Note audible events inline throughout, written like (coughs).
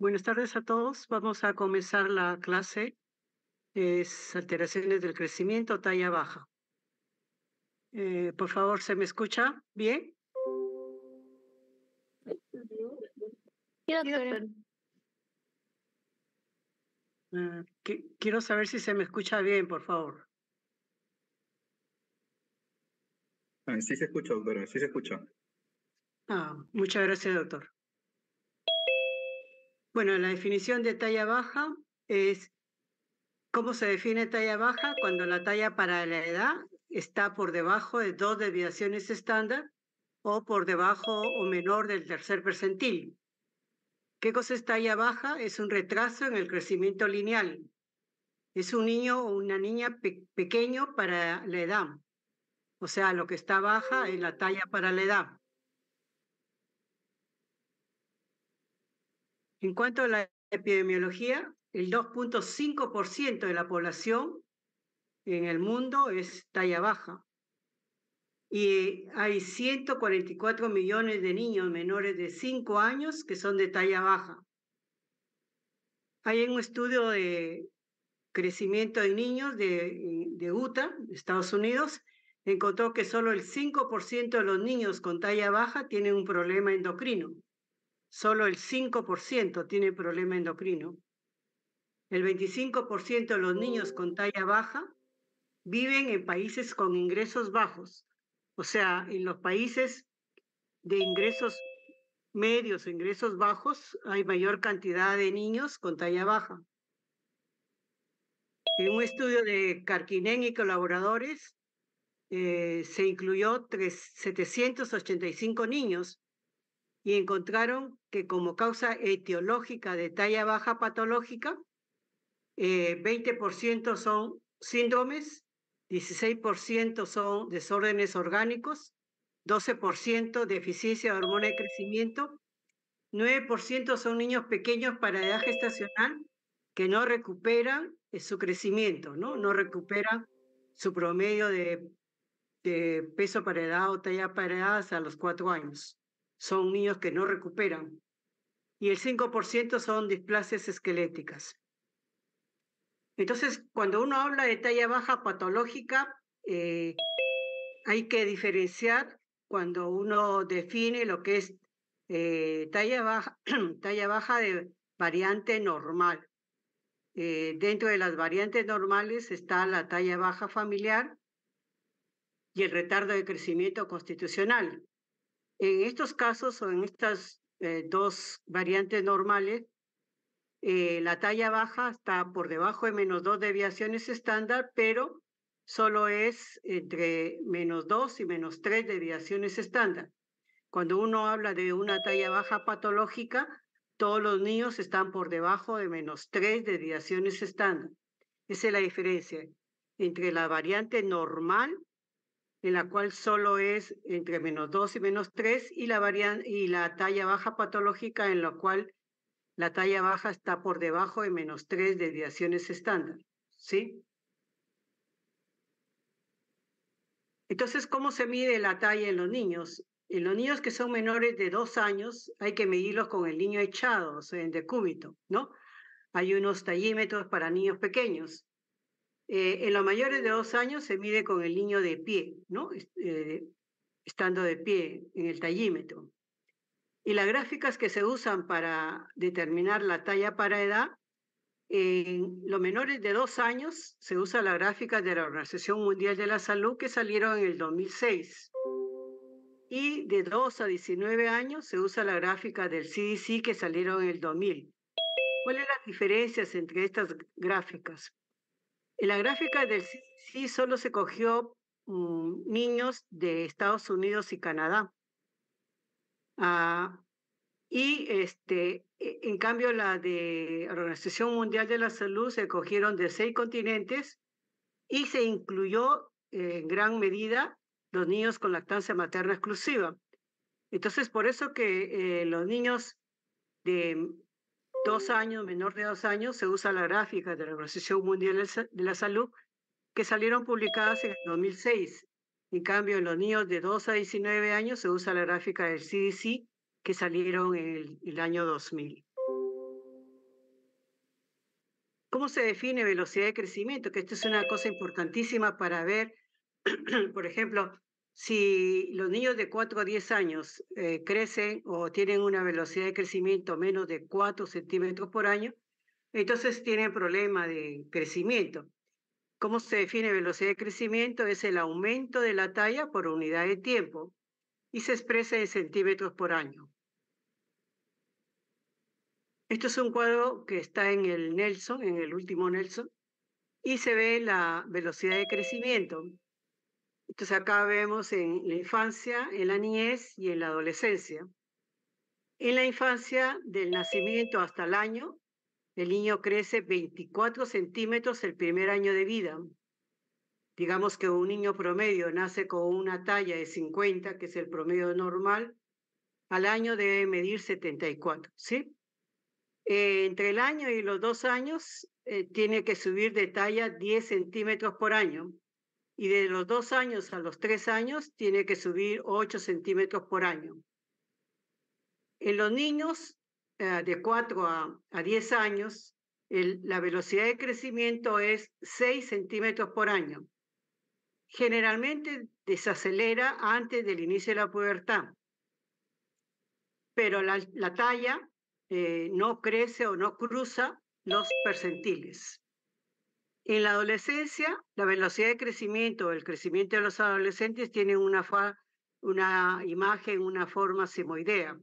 Buenas tardes a todos. Vamos a comenzar la clase. Es alteraciones del crecimiento, talla baja. Eh, por favor, ¿se me escucha bien? Ah, quiero saber si se me escucha bien, por favor. Ah, sí se escucha, doctora, sí se escucha. Ah, muchas gracias, doctor. Bueno, la definición de talla baja es cómo se define talla baja cuando la talla para la edad está por debajo de dos desviaciones estándar o por debajo o menor del tercer percentil. ¿Qué cosa es talla baja? Es un retraso en el crecimiento lineal. Es un niño o una niña pequeño para la edad. O sea, lo que está baja es la talla para la edad. En cuanto a la epidemiología, el 2.5% de la población en el mundo es talla baja. Y hay 144 millones de niños menores de 5 años que son de talla baja. Hay un estudio de crecimiento de niños de, Utah, Estados Unidos, encontró que solo el 5% de los niños con talla baja tienen un problema endocrino solo el 5% tiene problema endocrino. El 25% de los niños oh. con talla baja viven en países con ingresos bajos, o sea, en los países de ingresos medios o ingresos bajos hay mayor cantidad de niños con talla baja. En un estudio de Carquinén y colaboradores eh, se incluyó 785 niños y encontraron que como causa etiológica de talla baja patológica, 20% eh, son síndromes, 16% son desórdenes orgánicos, 12% deficiencia de hormona de crecimiento, 9% son niños pequeños para edad gestacional que no recuperan eh, su crecimiento, ¿no? No recuperan su promedio de, de peso para edad o talla para edad hasta los 4 años son niños que no recuperan y el 5% son displasias esqueléticas. Entonces, cuando uno habla de talla baja patológica, eh, hay que diferenciar cuando uno define lo que es eh, talla, baja, (clears throat) talla baja de variante normal. Eh, dentro de las variantes normales está la talla baja familiar y el retardo de crecimiento constitucional, en estos casos o en estas eh, dos variantes normales, eh, la talla baja está por debajo de menos dos deviaciones estándar, pero solo es entre menos dos y menos tres deviaciones estándar. Cuando uno habla de una talla baja patológica, todos los niños están por debajo de menos tres deviaciones estándar. Esa es la diferencia entre la variante normal en la cual solo es entre menos 2 y menos 3, y la, y la talla baja patológica, en la cual la talla baja está por debajo de menos 3 desviaciones estándar. ¿Sí? Entonces, ¿cómo se mide la talla en los niños? En los niños que son menores de 2 años, hay que medirlos con el niño echado, o sea, en decúbito, ¿no? Hay unos tallímetros para niños pequeños, eh, en los mayores de dos años se mide con el niño de pie, eh, estando de pie en el tallímetro. Y las gráficas que se usan para determinar la talla para edad, en los menores de dos años se usa la gráfica de la Organización Mundial de la Salud que salieron en el 2006. Y de dos a 19 años se usa la gráfica del CDC que salieron en el 2000. ¿Cuáles son las diferencias entre estas gráficas? En la gráfica del sí solo se cogió mm, niños de Estados Unidos y Canadá. Ah, y este, e, en cambio, la de Organización Mundial de la Salud se cogieron de seis continentes y se incluyó en gran medida los niños con lactancia materna exclusiva. Entonces, por eso que eh, los niños de dos años, menor de dos años, se usa la gráfica de la Organización Mundial de la Salud que salieron publicadas en el 2006. En cambio, en los niños de 2 a 19 años se usa la gráfica del CDC que salieron en el, el año 2000. ¿Cómo se define velocidad de crecimiento? Que esto es una cosa importantísima para ver, (clears throat) por ejemplo, si los niños de 4 a 10 años eh, crecen o tienen una velocidad de crecimiento menos de 4 centímetros por año, entonces tienen problema de crecimiento. ¿Cómo se define velocidad de crecimiento? Es el aumento de la talla por unidad de tiempo y se expresa en centímetros por año. Esto es un cuadro que está en el Nelson, en el último Nelson, y se ve la velocidad de crecimiento. Entonces acá vemos en la infancia, en la niñez y en la adolescencia. En la infancia, del nacimiento hasta el año, el niño crece 24 centímetros el primer año de vida. Digamos que un niño promedio nace con una talla de 50, que es el promedio normal, al año debe medir 74, ¿sí? Eh, entre el año y los dos años eh, tiene que subir de talla 10 centímetros por año y de los dos años a los tres años tiene que subir 8 centímetros por año. En los niños eh, de 4 a, 10 años, la velocidad de crecimiento es 6 centímetros por año. Generalmente desacelera antes del inicio de la pubertad, pero la, talla eh, no crece o no cruza los percentiles. En la adolescencia, la velocidad de crecimiento, el crecimiento de los adolescentes tiene una, una imagen, una forma simoidea.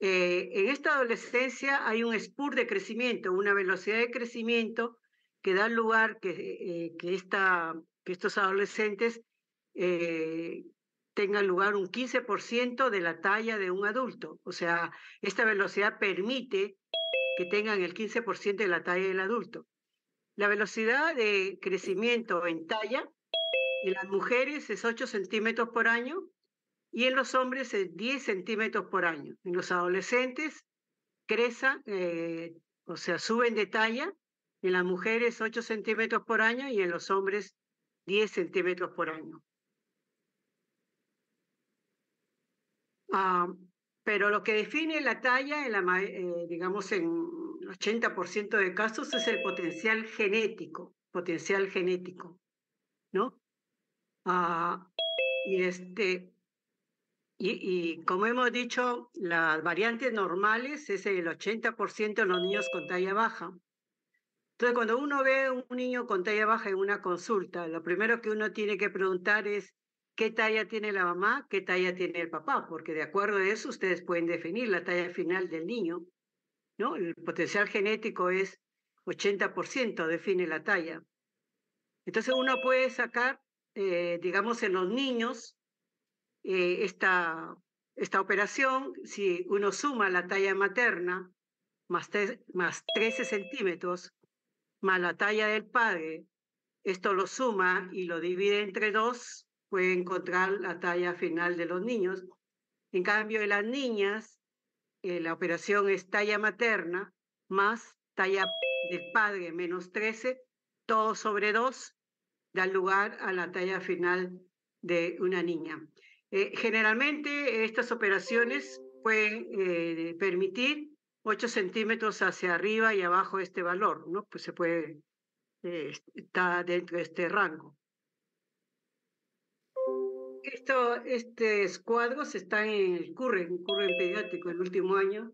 Eh, en esta adolescencia hay un spur de crecimiento, una velocidad de crecimiento que da lugar que, eh, que, esta, que estos adolescentes eh, tengan lugar un 15% de la talla de un adulto. O sea, esta velocidad permite que tengan el 15% de la talla del adulto. La velocidad de crecimiento en talla en las mujeres es 8 centímetros por año y en los hombres es 10 centímetros por año. En los adolescentes crecen eh, o sea, suben de talla, en las mujeres 8 centímetros por año y en los hombres 10 centímetros por año. Ah, pero lo que define la talla, en la, eh, digamos, en 80% de casos es el potencial genético, potencial genético, ¿no? Ah, y, este, y, como hemos dicho, las variantes normales es el 80% en los niños con talla baja. Entonces, cuando uno ve un niño con talla baja en una consulta, lo primero que uno tiene que preguntar es, qué talla tiene la mamá, qué talla tiene el papá, porque de acuerdo a eso ustedes pueden definir la talla final del niño, ¿no? El potencial genético es 80%, define la talla. Entonces uno puede sacar, eh, digamos, en los niños eh, esta, esta operación, si uno suma la talla materna más, más 13 centímetros, más la talla del padre, esto lo suma y lo divide entre dos, puede encontrar la talla final de los niños. En cambio, en las niñas, eh, la operación es talla materna más talla del padre menos 13, todo sobre 2, da lugar a la talla final de una niña. Eh, generalmente estas operaciones pueden eh, permitir 8 centímetros hacia arriba y abajo este valor, ¿no? Pues se puede, estar está dentro de este rango. Esto, estos cuadros están en el curren, curren pediátrico, el último año.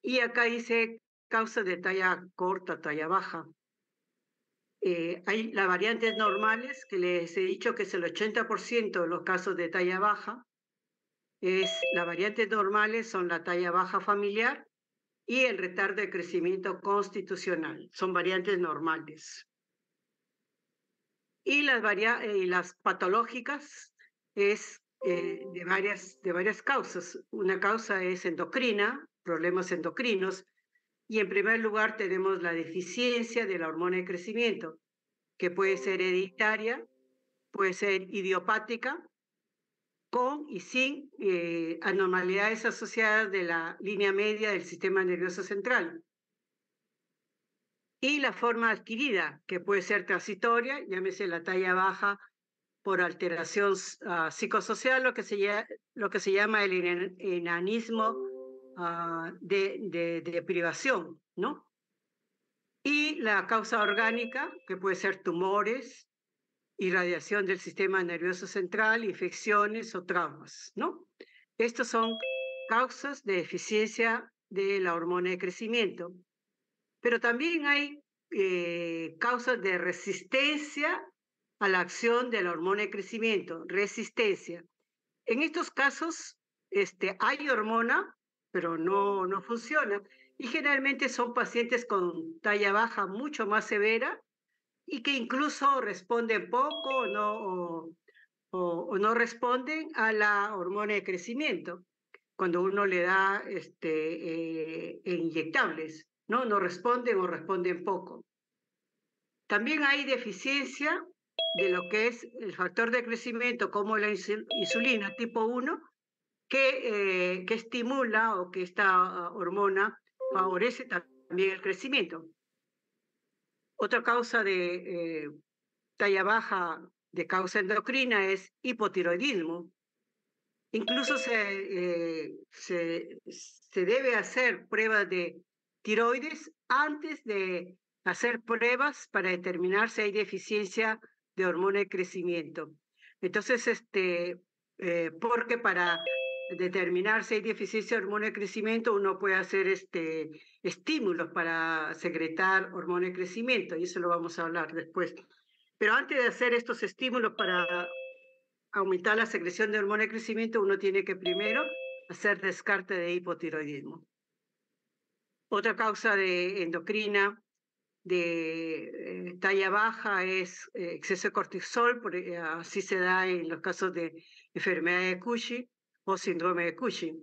Y acá dice causa de talla corta, talla baja. Eh, hay las variantes normales, que les he dicho que es el 80% de los casos de talla baja. Es, las variantes normales son la talla baja familiar y el retardo de crecimiento constitucional. Son variantes normales. Y las, eh, las patológicas es eh, de, varias, de varias causas. Una causa es endocrina, problemas endocrinos, y en primer lugar tenemos la deficiencia de la hormona de crecimiento, que puede ser hereditaria, puede ser idiopática, con y sin eh, anormalidades asociadas de la línea media del sistema nervioso central. Y la forma adquirida, que puede ser transitoria, llámese la talla baja por alteración ah, psicosocial, lo que, se llama, el enanismo ah, de, privación, ¿no? Y la causa orgánica, que puede ser tumores, irradiación del sistema nervioso central, infecciones o traumas, ¿no? Estos son causas de deficiencia de la hormona de crecimiento. Pero también hay eh, causas de resistencia a la acción de la hormona de crecimiento, resistencia. En estos casos este, hay hormona, pero no, no funciona. Y generalmente son pacientes con talla baja mucho más severa y que incluso responden poco o, no responden a la hormona de crecimiento cuando uno le da este, eh, inyectables, ¿no? No responden o responden poco. También hay deficiencia de lo que es el factor de crecimiento como la insulina tipo 1, eh, que, estimula o que esta ah, hormona favorece también el crecimiento. Otra causa de eh, talla baja de causa endocrina es hipotiroidismo. Incluso eh, se, se debe hacer pruebas de tiroides antes de hacer pruebas para determinar si hay deficiencia de hormona de crecimiento. Entonces, este, eh, porque para determinar si hay deficiencia de hormona de crecimiento, uno puede hacer este, estímulos para secretar hormona de crecimiento, y eso lo vamos a hablar después. Pero antes de hacer estos estímulos para aumentar la secreción de hormona de crecimiento, uno tiene que primero hacer descarte de hipotiroidismo. Otra causa de endocrina de eh, talla baja es eh, exceso de cortisol, porque eh, así se da en los casos de enfermedad de Cushing o síndrome de Cushing.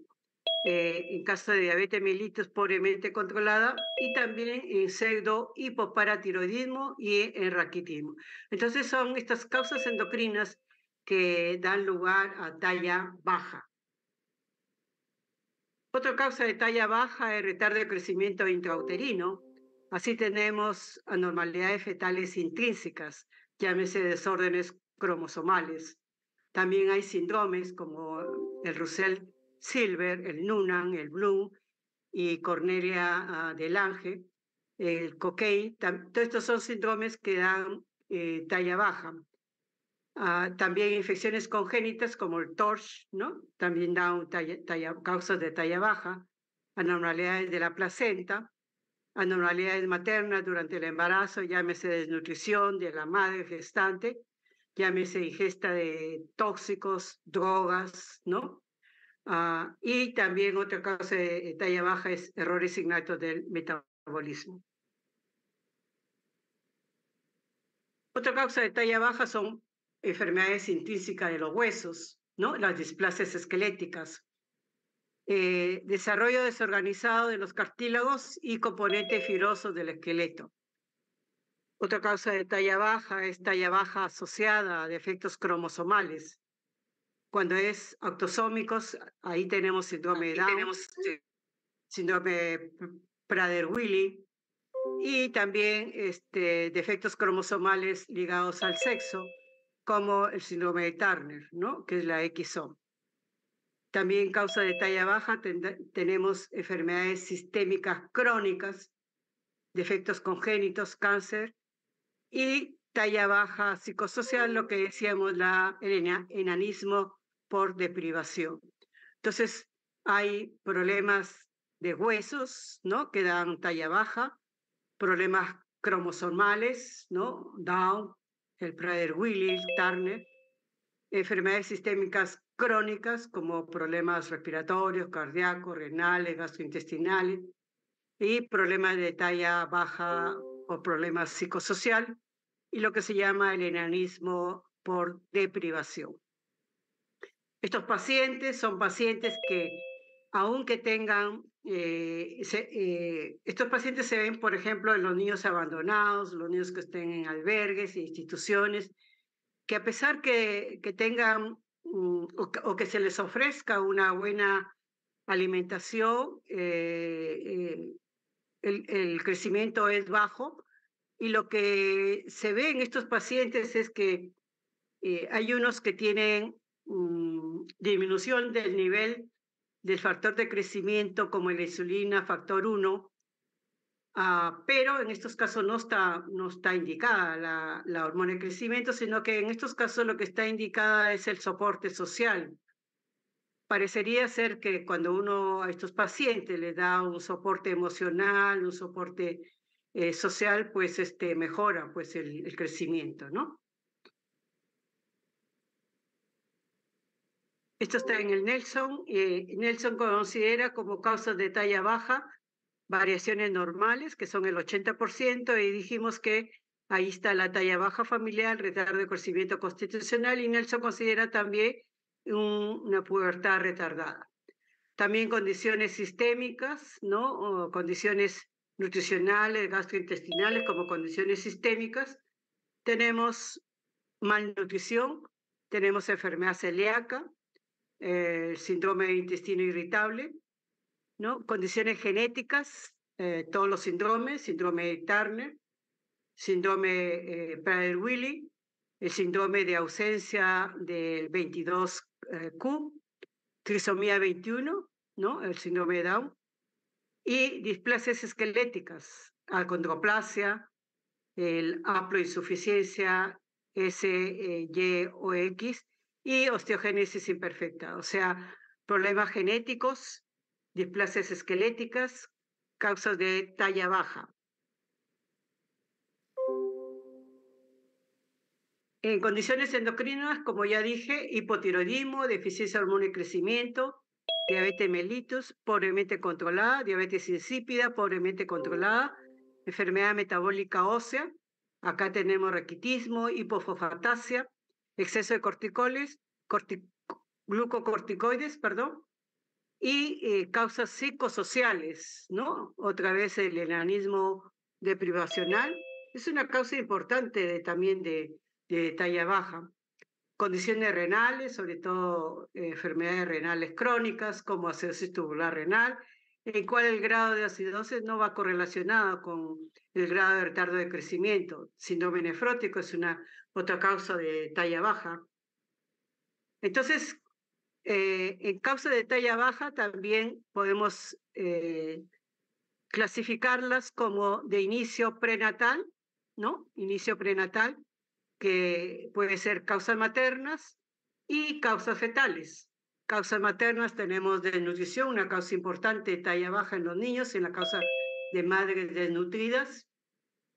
en caso de diabetes mellitus pobremente controlada y también en pseudo hipoparatiroidismo y en raquitismo. Entonces son estas causas endocrinas que dan lugar a talla baja. Otra causa de talla baja es retardo de crecimiento intrauterino, Así tenemos anormalidades fetales intrínsecas, llámese desórdenes cromosomales. También hay síndromes como el Russell Silver, el Nunan, el Blue y Cornelia ah, de Lange, el Coquet. Todos estos son síndromes que dan eh, talla baja. Ah, también infecciones congénitas como el TORCH, ¿no? También dan causas de talla baja. Anormalidades de la placenta, anormalidades maternas durante el embarazo, llámese desnutrición de la madre gestante, llámese ingesta de tóxicos, drogas, ¿no? Ah, y también otra causa de talla baja es errores innatos del metabolismo. Otra causa de talla baja son enfermedades intrínsecas de los huesos, ¿no? Las displasias esqueléticas, eh, desarrollo desorganizado de los cartílagos y componentes fibrosos del esqueleto. Otra causa de talla baja es talla baja asociada a defectos cromosomales. Cuando es autosómicos, ahí tenemos síndrome de Down, síndrome Prader-Willi y también este, defectos cromosomales ligados al sexo, como el síndrome de Turner, ¿no? que es la XOM. También causa de talla baja tenemos enfermedades sistémicas crónicas, defectos congénitos, cáncer y talla baja psicosocial, lo que decíamos, la, el enanismo por deprivación. Entonces, hay problemas de huesos, ¿no? Que dan talla baja, problemas cromosomales, ¿no? Down, el prader willi Turner, enfermedades sistémicas crónicas como problemas respiratorios, cardíacos, renales, gastrointestinales y problemas de talla baja o problemas psicosocial y lo que se llama el enanismo por deprivación. Estos pacientes son pacientes que, aunque tengan, eh, eh, estos pacientes se ven, por ejemplo, en los niños abandonados, los niños que estén en albergues e instituciones, que a pesar que, que tengan Mm, o, que se les ofrezca una buena alimentación, eh, eh, el, crecimiento es bajo y lo que se ve en estos pacientes es que eh, hay unos que tienen mm, disminución del nivel del factor de crecimiento como la insulina factor 1, Ah, pero en estos casos no está, no está indicada la, la, hormona de crecimiento, sino que en estos casos lo que está indicada es el soporte social. Parecería ser que cuando uno a estos pacientes le da un soporte emocional, un soporte eh, social, pues este, mejora pues el, crecimiento, ¿no? Esto está en el Nelson. Eh, Nelson considera como causas de talla baja variaciones normales, que son el 80%, y dijimos que ahí está la talla baja familiar, retardo de crecimiento constitucional, y Nelson considera también una pubertad retardada. También condiciones sistémicas, ¿no? O condiciones nutricionales, gastrointestinales como condiciones sistémicas. Tenemos malnutrición, tenemos enfermedad celíaca, eh, síndrome de intestino irritable, ¿no? Condiciones genéticas, eh, todos los síndromes, síndrome de Turner, síndrome de eh, Prader-Willi, el síndrome de ausencia del 22Q, eh, trisomía 21, ¿no? El síndrome de Down y displasias esqueléticas, acondroplasia, el e o S-Y-O-X, y osteogénesis imperfecta, o sea, problemas genéticos displasias esqueléticas, causas de talla baja. En condiciones endocrinas, como ya dije, hipotiroidismo, deficiencia de hormona y crecimiento, diabetes mellitus, pobremente controlada, diabetes insípida, pobremente controlada, enfermedad metabólica ósea, acá tenemos raquitismo, hipofosfatasia, exceso de corticoles, glucocorticoides, perdón, y eh, causas psicosociales, ¿no? Otra vez el enanismo deprivacional es una causa importante de, también de, talla baja. Condiciones renales, sobre todo eh, enfermedades renales crónicas como acidosis tubular renal, en cual el grado de acidosis no va correlacionado con el grado de retardo de crecimiento. Síndrome nefrótico es una otra causa de talla baja. Entonces, eh, en causa de talla baja también podemos eh, clasificarlas como de inicio prenatal, ¿no? Inicio prenatal, que puede ser causas maternas y causas fetales. Causas maternas tenemos desnutrición, una causa importante de talla baja en los niños, en la causa de madres desnutridas,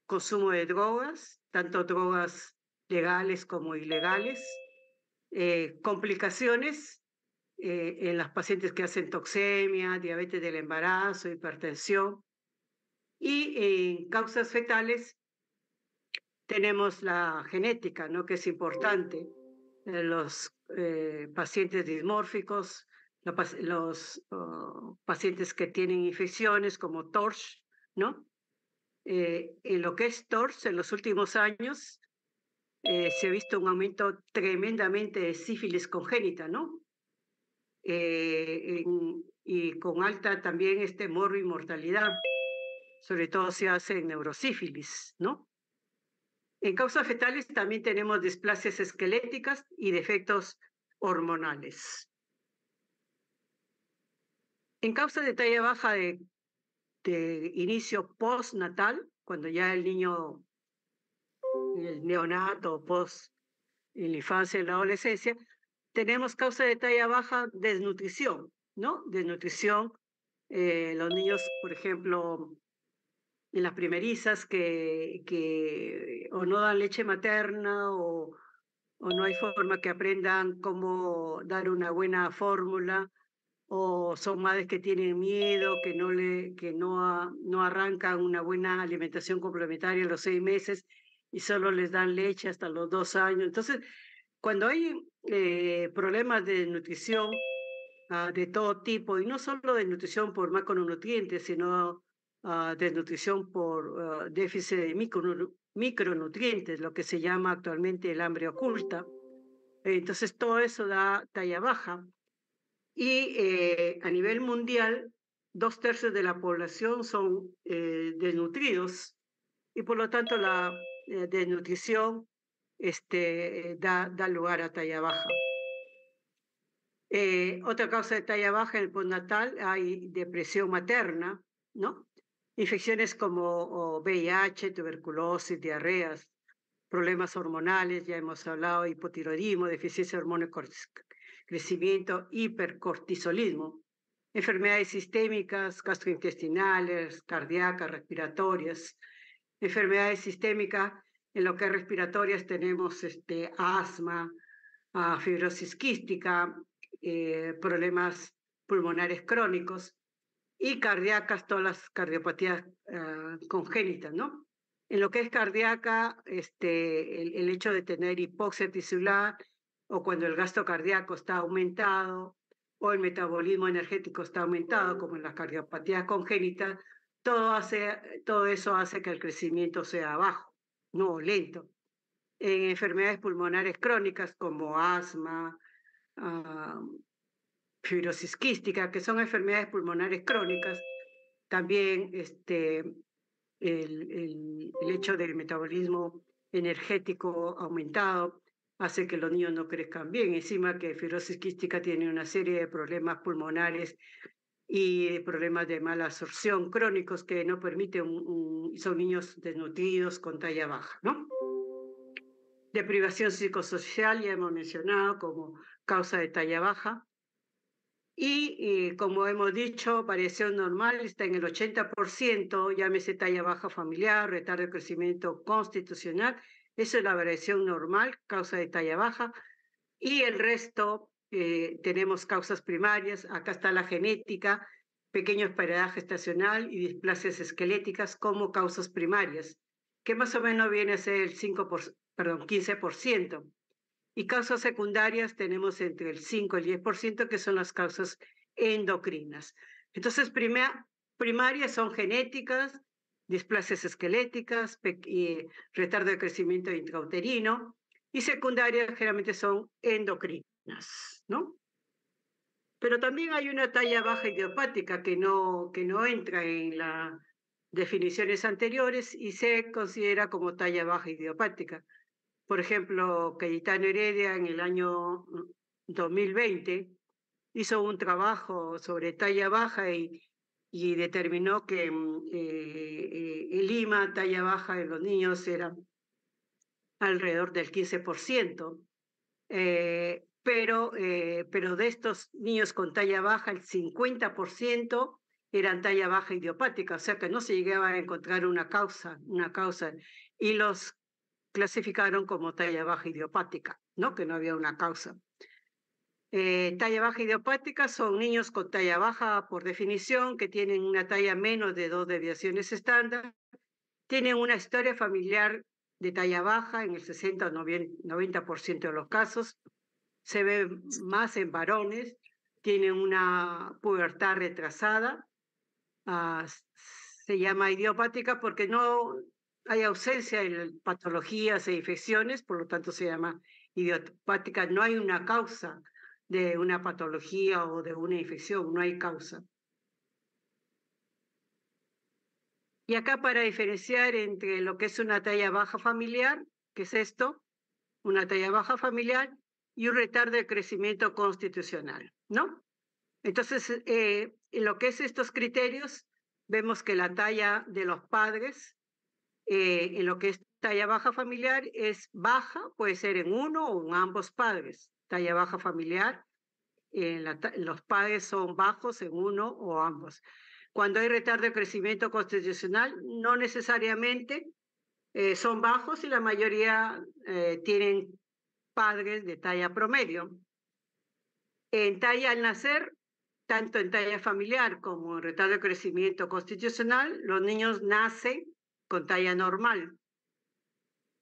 consumo de drogas, tanto drogas legales como ilegales, eh, complicaciones eh, en las pacientes que hacen toxemia, diabetes del embarazo, hipertensión. Y en causas fetales tenemos la genética, ¿no? que es importante. Eh, los eh, pacientes dismórficos, los oh, pacientes que tienen infecciones como TORCH, ¿no? en lo que es TORCH, en los últimos años se ha visto un aumento tremendamente de sífilis congénita, ¿no? Eh, y con alta también este morro y mortalidad, sobre todo se hace en neurosífilis, ¿no? En causas fetales también tenemos displasias esqueléticas y defectos hormonales. En causa de talla baja de, inicio postnatal, cuando ya el niño, el neonato, post, en la infancia, en la adolescencia, tenemos causa de talla baja, desnutrición, ¿no? Desnutrición. Eh, los niños, por ejemplo, en las primerizas que, que o no dan leche materna o, o no hay forma que aprendan cómo dar una buena fórmula o son madres que tienen miedo, que no, le, que no, no arrancan una buena alimentación complementaria a los seis meses y solo les dan leche hasta los dos años. Entonces, cuando hay eh, problemas de nutrición ah, de todo tipo, y no solo de nutrición por macronutrientes, sino desnutrición ah, de nutrición por ah, déficit de micronutrientes, lo que se llama actualmente el hambre oculta, entonces todo eso da talla baja. Y eh, a nivel mundial, dos tercios de la población son eh, desnutridos y por lo tanto la desnutrición este, da, lugar a talla baja. Eh, otra causa de talla baja en el postnatal hay depresión materna, ¿no? Infecciones como VIH, tuberculosis, diarreas, problemas hormonales, ya hemos hablado, hipotiroidismo, deficiencia de hormonas, crecimiento, hipercortisolismo, enfermedades sistémicas, gastrointestinales, cardíacas, respiratorias, enfermedades sistémicas en lo que es respiratorias tenemos este, asma, ah, fibrosis quística, eh, problemas pulmonares crónicos y cardíacas, todas las cardiopatías ah, congénitas, ¿no? En lo que es cardíaca, este, el, hecho de tener hipoxia tisular o cuando el gasto cardíaco está aumentado o el metabolismo energético está aumentado, como en las cardiopatías congénitas, todo, hace, todo eso hace que el crecimiento sea bajo no lento, en enfermedades pulmonares crónicas como asma, ah, fibrosis quística, que son enfermedades pulmonares crónicas, también este, el, hecho del metabolismo energético aumentado hace que los niños no crezcan bien. Encima que fibrosis quística tiene una serie de problemas pulmonares y problemas de mala absorción crónicos que no permiten, un, son niños desnutridos con talla baja, ¿no? Deprivación psicosocial, ya hemos mencionado, como causa de talla baja. Y, como hemos dicho, variación normal está en el 80%, llámese talla baja familiar, retardo de crecimiento constitucional, esa es la variación normal, causa de talla baja, y el resto eh, tenemos causas primarias, acá está la genética, pequeños paridad gestacional y displasias esqueléticas como causas primarias, que más o menos viene a ser el 5 perdón, 15%. Y causas secundarias tenemos entre el 5 y el 10%, que son las causas endocrinas. Entonces, primarias son genéticas, displasias esqueléticas, y retardo de crecimiento intrauterino, y secundarias generalmente son endocrinas. ¿no? Pero también hay una talla baja idiopática que no, que no entra en las definiciones anteriores y se considera como talla baja idiopática. Por ejemplo, Cayetano Heredia en el año 2020 hizo un trabajo sobre talla baja y, determinó que mm, eh, eh, Lima talla baja de los niños era alrededor del 15% pero, eh, pero de estos niños con talla baja, el 50% eran talla baja idiopática, o sea que no se llegaba a encontrar una causa, una causa, y los clasificaron como talla baja idiopática, ¿no? Que no había una causa. Eh, talla baja idiopática son niños con talla baja por definición, que tienen una talla menos de dos deviaciones estándar, tienen una historia familiar de talla baja en el 60 o 90% de los casos, se ve más en varones, tienen una pubertad retrasada, ah, se llama idiopática porque no hay ausencia de patologías e infecciones, por lo tanto se llama idiopática, no hay una causa de una patología o de una infección, no hay causa. Y acá para diferenciar entre lo que es una talla baja familiar, que es esto, una talla baja familiar, y un retardo de crecimiento constitucional, ¿no? Entonces, eh, en lo que es estos criterios, vemos que la talla de los padres, eh, en lo que es talla baja familiar, es baja, puede ser en uno o en ambos padres. Talla baja familiar, eh, los padres son bajos en uno o ambos. Cuando hay retardo de crecimiento constitucional, no necesariamente son bajos y la mayoría tienen padres de talla promedio. En talla al nacer, tanto en talla familiar como en retardo de crecimiento constitucional, los niños nacen con talla normal.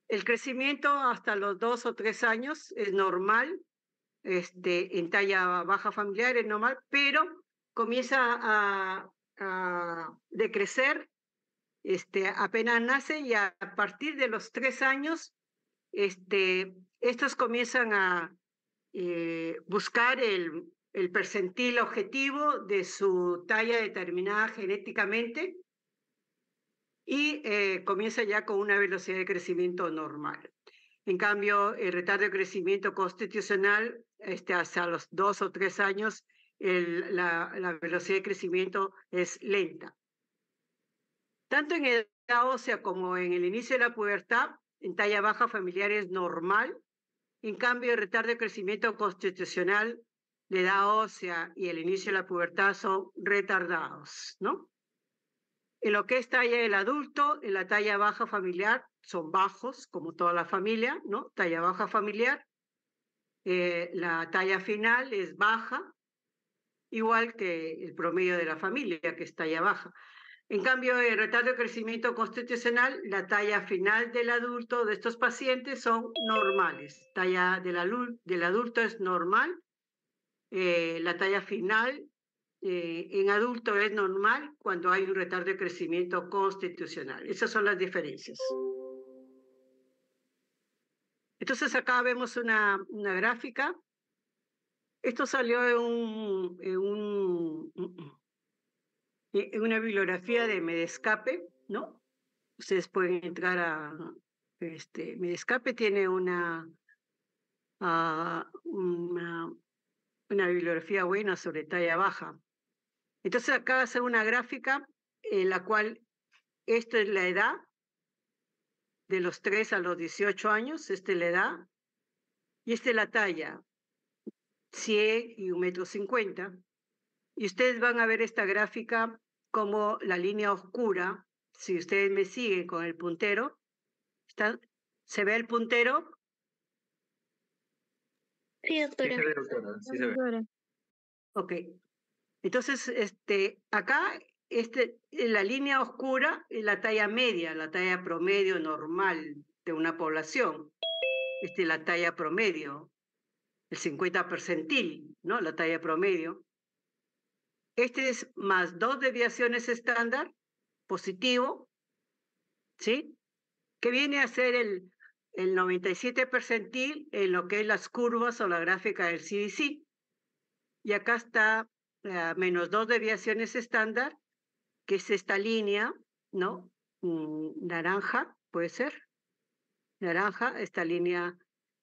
El crecimiento hasta los dos o tres años es normal, este, en talla baja familiar es normal, pero comienza a, a decrecer este, apenas nace y a partir de los tres años este, estos comienzan a eh, buscar el, percentil objetivo de su talla determinada genéticamente y eh, comienza ya con una velocidad de crecimiento normal. En cambio, el retardo de crecimiento constitucional, este, hasta los dos o tres años, la, la, velocidad de crecimiento es lenta. Tanto en edad ósea como en el inicio de la pubertad, en talla baja familiar es normal, en cambio, el retardo de crecimiento constitucional, la edad ósea y el inicio de la pubertad son retardados, ¿no? En lo que es talla del adulto, en la talla baja familiar son bajos, como toda la familia, ¿no? Talla baja familiar. Eh, la talla final es baja, igual que el promedio de la familia, que es talla baja. En cambio, el retardo de crecimiento constitucional, la talla final del adulto de estos pacientes son normales. Talla del, del adulto es normal, eh, la talla final eh, en adulto es normal cuando hay un retardo de crecimiento constitucional. Esas son las diferencias. Entonces acá vemos una, una gráfica. Esto salió en en un eh, una bibliografía de Medescape, ¿no? Ustedes pueden entrar a este Medescape tiene ah, una, una bibliografía buena sobre talla baja. Entonces acá ser una gráfica en la cual esta es la edad de los 3 a los 18 años, esta es la edad, y esta es la talla, 100 y 1,50 metro Y ustedes van a ver esta gráfica como la línea oscura, si ustedes me siguen con el puntero, está, ¿se ve el puntero? Sí, doctora. Sí, doctora. Ok. Entonces, este, acá este, la línea oscura es la talla media, la talla promedio normal de una población. Este, la talla promedio, el 50 percentil, ¿no? La talla promedio. Este es más dos deviaciones estándar, positivo, ¿sí? Que viene a ser el, 97 percentil en lo que es las curvas o la gráfica del CDC. Y acá está eh, menos dos deviaciones estándar, que es esta línea, ¿no? Mm, naranja, puede ser. Naranja, esta línea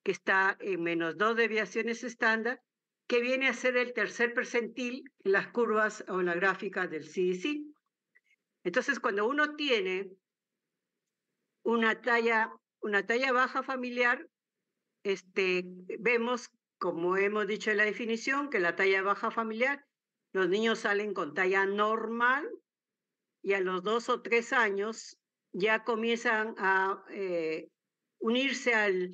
que está en menos dos deviaciones estándar que viene a ser el tercer percentil en las curvas o en la gráfica del CDC. Entonces, cuando uno tiene una talla, una talla baja familiar, este, vemos, como hemos dicho en la definición, que la talla baja familiar, los niños salen con talla normal y a los dos o tres años ya comienzan a eh, unirse al,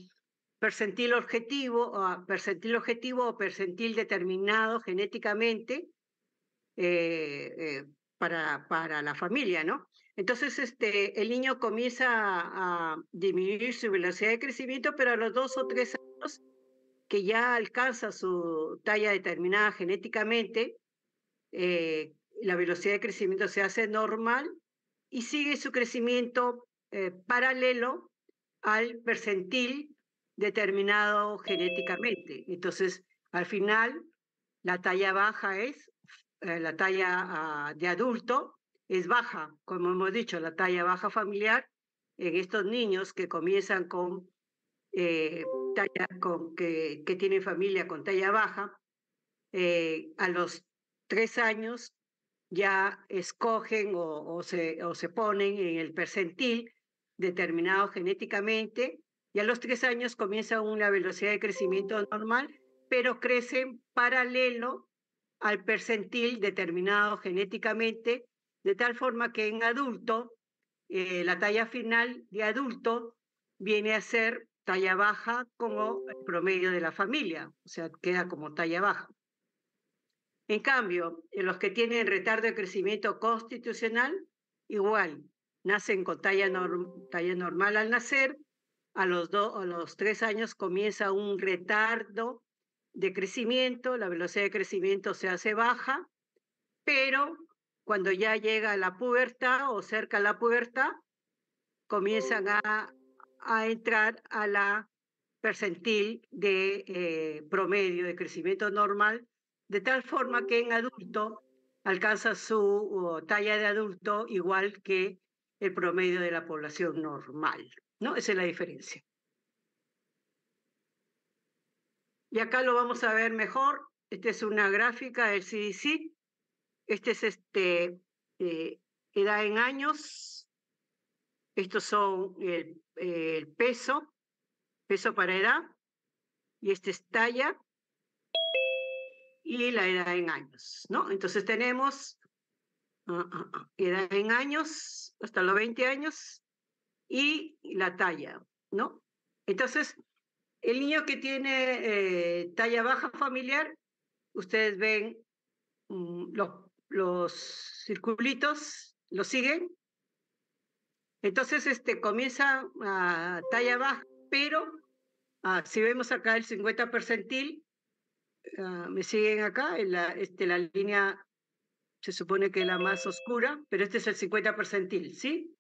percentil objetivo, o ah, percentil objetivo o percentil determinado genéticamente eh, eh, para, para la familia, ¿no? Entonces, este, el niño comienza a, disminuir su velocidad de crecimiento, pero a los dos o tres años que ya alcanza su talla determinada genéticamente, eh, la velocidad de crecimiento se hace normal y sigue su crecimiento paralelo al percentil determinado genéticamente. Entonces, al final, la talla baja es, eh, la talla ah, de adulto es baja, como hemos dicho, la talla baja familiar en estos niños que comienzan con, eh, talla, con que, que, tienen familia con talla baja, eh, a los tres años ya escogen se, o se ponen en el percentil determinado genéticamente y a los tres años comienza una velocidad de crecimiento normal, pero crecen paralelo al percentil determinado genéticamente, de tal forma que en adulto, eh, la talla final de adulto viene a ser talla baja como el promedio de la familia, o sea, queda como talla baja. En cambio, en los que tienen retardo de crecimiento constitucional, igual, nacen con talla normal al nacer, a los, los tres años comienza un retardo de crecimiento, la velocidad de crecimiento se hace baja, pero cuando ya llega a la pubertad o cerca la pubertad, comienzan a, entrar a la percentil de eh, promedio de crecimiento normal, de tal forma que en adulto alcanza su talla de adulto igual que el promedio de la población normal. ¿no? Esa es la diferencia. Y acá lo vamos a ver mejor. Esta es una gráfica del CDC. Este es este, eh, edad en años. Estos son el, peso, peso para edad. Y este es talla y la edad en años, ¿no? Entonces tenemos ah, ah, ah, edad en años hasta los 20 años, y la talla, ¿no? Entonces, el niño que tiene eh, talla baja familiar, ustedes ven mm, los, los circulitos, lo siguen. Entonces, este, comienza a talla baja, pero ah, si vemos acá el 50 percentil, ah, me siguen acá, en la, este, la línea se supone que es la más oscura, pero este es el 50 percentil, ¿sí?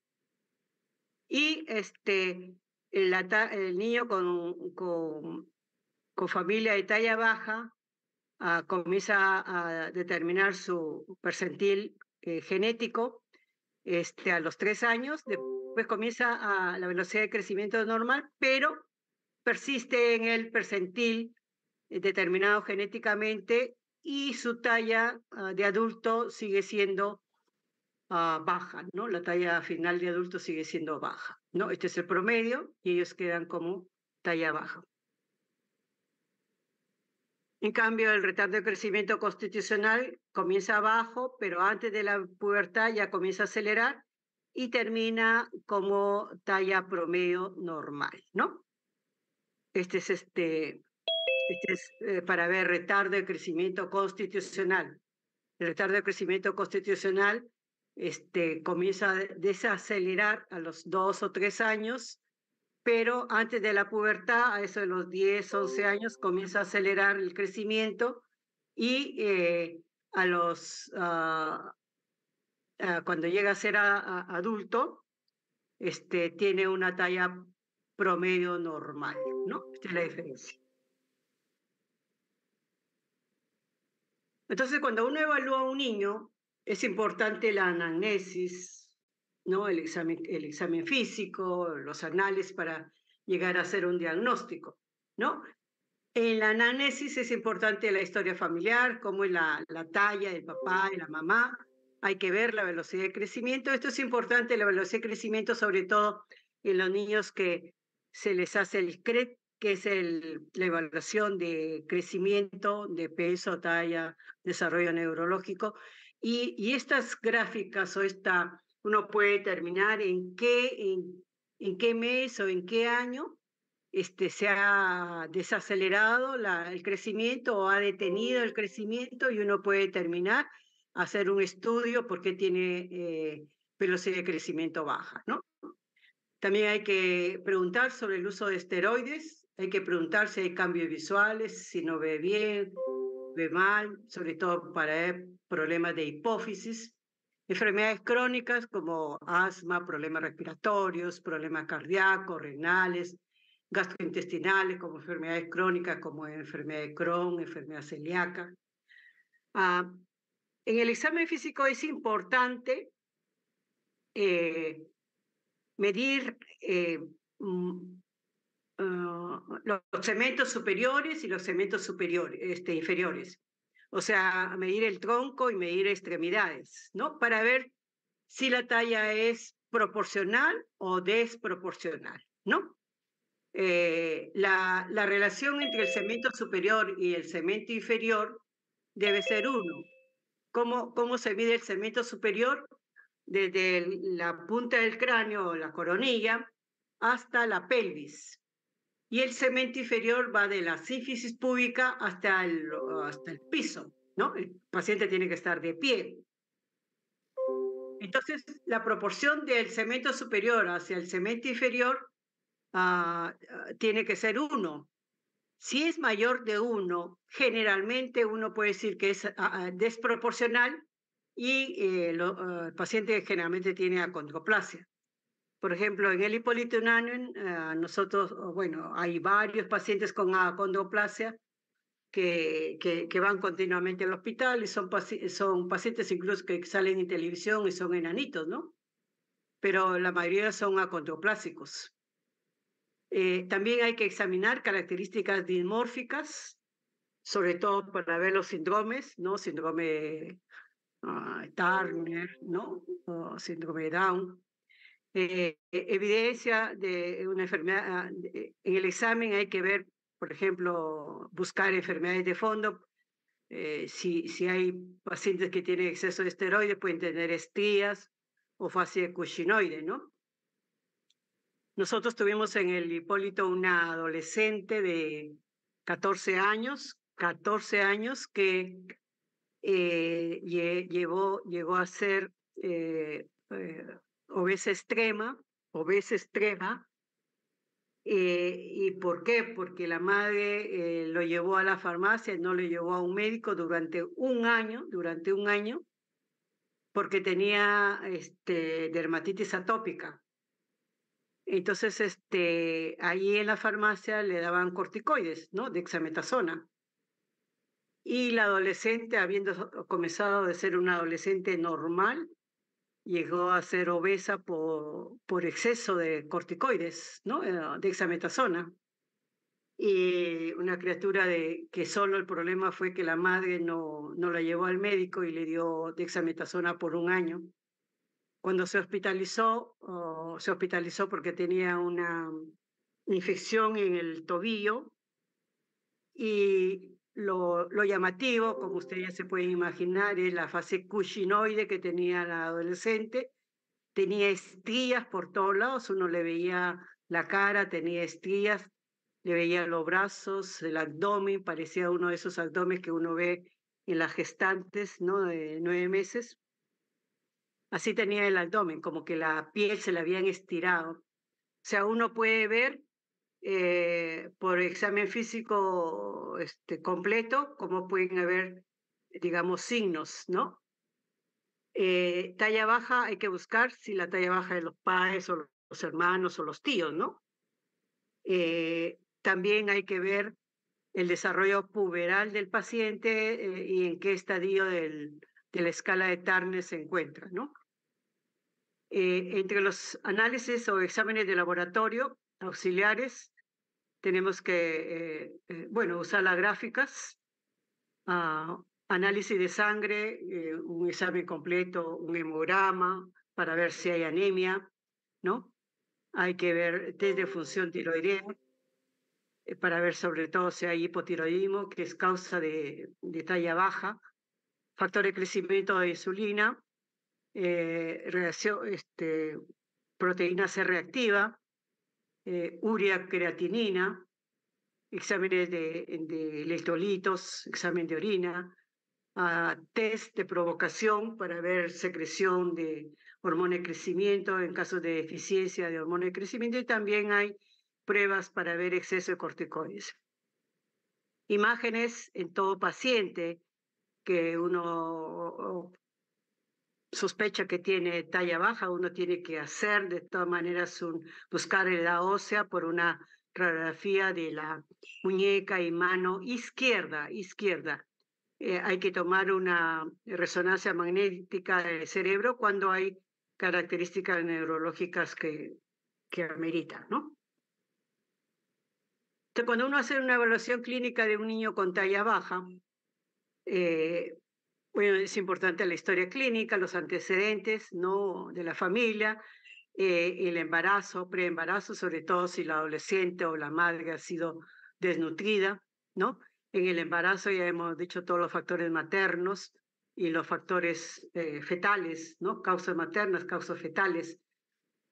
y este, el, niño con, familia de talla baja ah, comienza a determinar su percentil eh, genético este, a los tres años, después comienza a la velocidad de crecimiento normal, pero persiste en el percentil eh, determinado genéticamente y su talla ah, de adulto sigue siendo Ah, baja, ¿no? La talla final de adulto sigue siendo baja, ¿no? Este es el promedio y ellos quedan como talla baja. En cambio, el retardo de crecimiento constitucional comienza abajo, pero antes de la pubertad ya comienza a acelerar y termina como talla promedio normal, ¿no? Este es este, este eh, para ver retardo de crecimiento constitucional. El retardo de crecimiento constitucional este, comienza a desacelerar a los dos o tres años, pero antes de la pubertad, a eso de los 10, 11 años, comienza a acelerar el crecimiento y eh, a los, ah, ah, cuando llega a ser adulto, este, tiene una talla promedio normal, ¿no? Esta es la diferencia. Entonces, cuando uno evalúa a un niño, es importante la anamnesis, ¿no? el, examen, el examen físico, los anales para llegar a hacer un diagnóstico. ¿no? En la anamnesis es importante la historia familiar, cómo es la, la talla del papá, de la mamá. Hay que ver la velocidad de crecimiento. Esto es importante, la velocidad de crecimiento, sobre todo en los niños que se les hace el CRET, que es el, la evaluación de crecimiento, de peso, talla, desarrollo neurológico, y, estas gráficas o esta, uno puede determinar en qué, en, qué mes o en qué año este, se ha desacelerado el crecimiento o ha detenido el crecimiento y uno puede determinar, hacer un estudio por qué tiene eh, velocidad de crecimiento baja. ¿no? También hay que preguntar sobre el uso de esteroides, hay que preguntar si hay cambios visuales, si no ve bien, de mal, sobre todo para eh, problemas de hipófisis, enfermedades crónicas como asma, problemas respiratorios, problemas cardíacos, renales, gastrointestinales como enfermedades crónicas como enfermedad de Crohn, enfermedad celíaca. Ah, en el examen físico es importante eh, medir eh, mm, eh, los cementos superiores y los cementos superiores, este, inferiores. O sea, medir el tronco y medir extremidades, ¿no? Para ver si la talla es proporcional o desproporcional, ¿no? Eh, la, relación entre el cemento superior y el cemento inferior debe ser uno. ¿Cómo, cómo se mide el cemento superior? Desde la punta del cráneo o la coronilla hasta la pelvis, y el cemento inferior va de la sífisis púbica hasta el, hasta el piso, ¿no? El paciente tiene que estar de pie. Entonces, la proporción del cemento superior hacia el cemento inferior ah, ah, tiene que ser uno. Si es mayor de uno, generalmente uno puede decir que es ah, desproporcional y eh, el paciente generalmente tiene acondroplasia. Por ejemplo, en el Hipólito eh, nosotros, bueno, hay varios pacientes con acondroplasia que, que, que, van continuamente al hospital y son, son pacientes incluso que salen en televisión y son enanitos, ¿no? Pero la mayoría son acondroplásicos. Eh, también hay que examinar características dimórficas, sobre todo para ver los síndromes, ¿no? Síndrome ah, Turner, ¿no? síndrome Down. Eh, e-, evidencia de una enfermedad, ah, en el examen hay que ver, por ejemplo, buscar enfermedades de fondo. Eh, si, si hay pacientes que tienen exceso de esteroides, pueden tener estrías o fase de cuchinoide ¿no? Nosotros tuvimos en el Hipólito una adolescente de 14 años, 14 años que eh, llevó, llegó a ser obesa extrema, obesa extrema. Eh, ¿Y por qué? Porque la madre eh, lo llevó a la farmacia, no lo llevó a un médico durante un año, durante un año, porque tenía este, dermatitis atópica. Entonces, este, ahí en la farmacia le daban corticoides, ¿no? Dexametasona. Y la adolescente, habiendo comenzado de ser una adolescente normal, llegó a ser obesa por, por exceso de corticoides, ¿no? Eh, de Y una criatura de, que solo el problema fue que la madre no, no la llevó al médico y le dio dexametasona por un año. Cuando se hospitalizó, se hospitalizó porque tenía una infección en el tobillo y lo, llamativo, como ustedes ya se pueden imaginar, es la fase cuchinoide que tenía la adolescente. Tenía estrías por todos lados, uno le veía la cara, tenía estrías, le veía los brazos, el abdomen, parecía uno de esos abdomen que uno ve en las gestantes, ¿no? De nueve meses. Así tenía el abdomen, como que la piel se la habían estirado. O sea, uno puede ver eh, por examen físico este, completo, como pueden haber, digamos, signos, ¿no? Eh, talla baja hay que buscar si la talla baja de los padres o los hermanos o los tíos, ¿no? Eh, también hay que ver el desarrollo puberal del paciente y en qué estadio de la escala de Tarnes se encuentra, ¿no? entre los análisis o exámenes de laboratorio auxiliares, tenemos que, eh, eh, bueno, usar las gráficas, ah, análisis de sangre, eh, un examen completo, un hemograma para ver si hay anemia, ¿no? Hay que ver test de función tiroidea para ver sobre todo si hay hipotiroidismo, que es causa de, de talla baja, factor de crecimiento de insulina, este, proteína C reactiva, eh, urea creatinina, exámenes de, de electrolitos, examen de orina, test de provocación para ver secreción de hormona de crecimiento en caso de deficiencia de hormona de crecimiento y también hay pruebas para ver exceso de corticoides. Imágenes en todo paciente que uno sospecha que tiene talla baja, uno tiene que hacer de todas maneras un, buscar la ósea por una radiografía de la muñeca y mano izquierda, izquierda. Eh, hay que tomar una resonancia magnética del cerebro cuando hay características neurológicas que, que ameritan, ¿no? Entonces, cuando uno hace una evaluación clínica de un niño con talla baja, eh, bueno, es importante la historia clínica, los antecedentes ¿no? de la familia, eh, el embarazo, preembarazo, sobre todo si la adolescente o la madre ha sido desnutrida, ¿no? En el embarazo ya hemos dicho todos los factores maternos y los factores eh, fetales, ¿no? Causas maternas, causas fetales.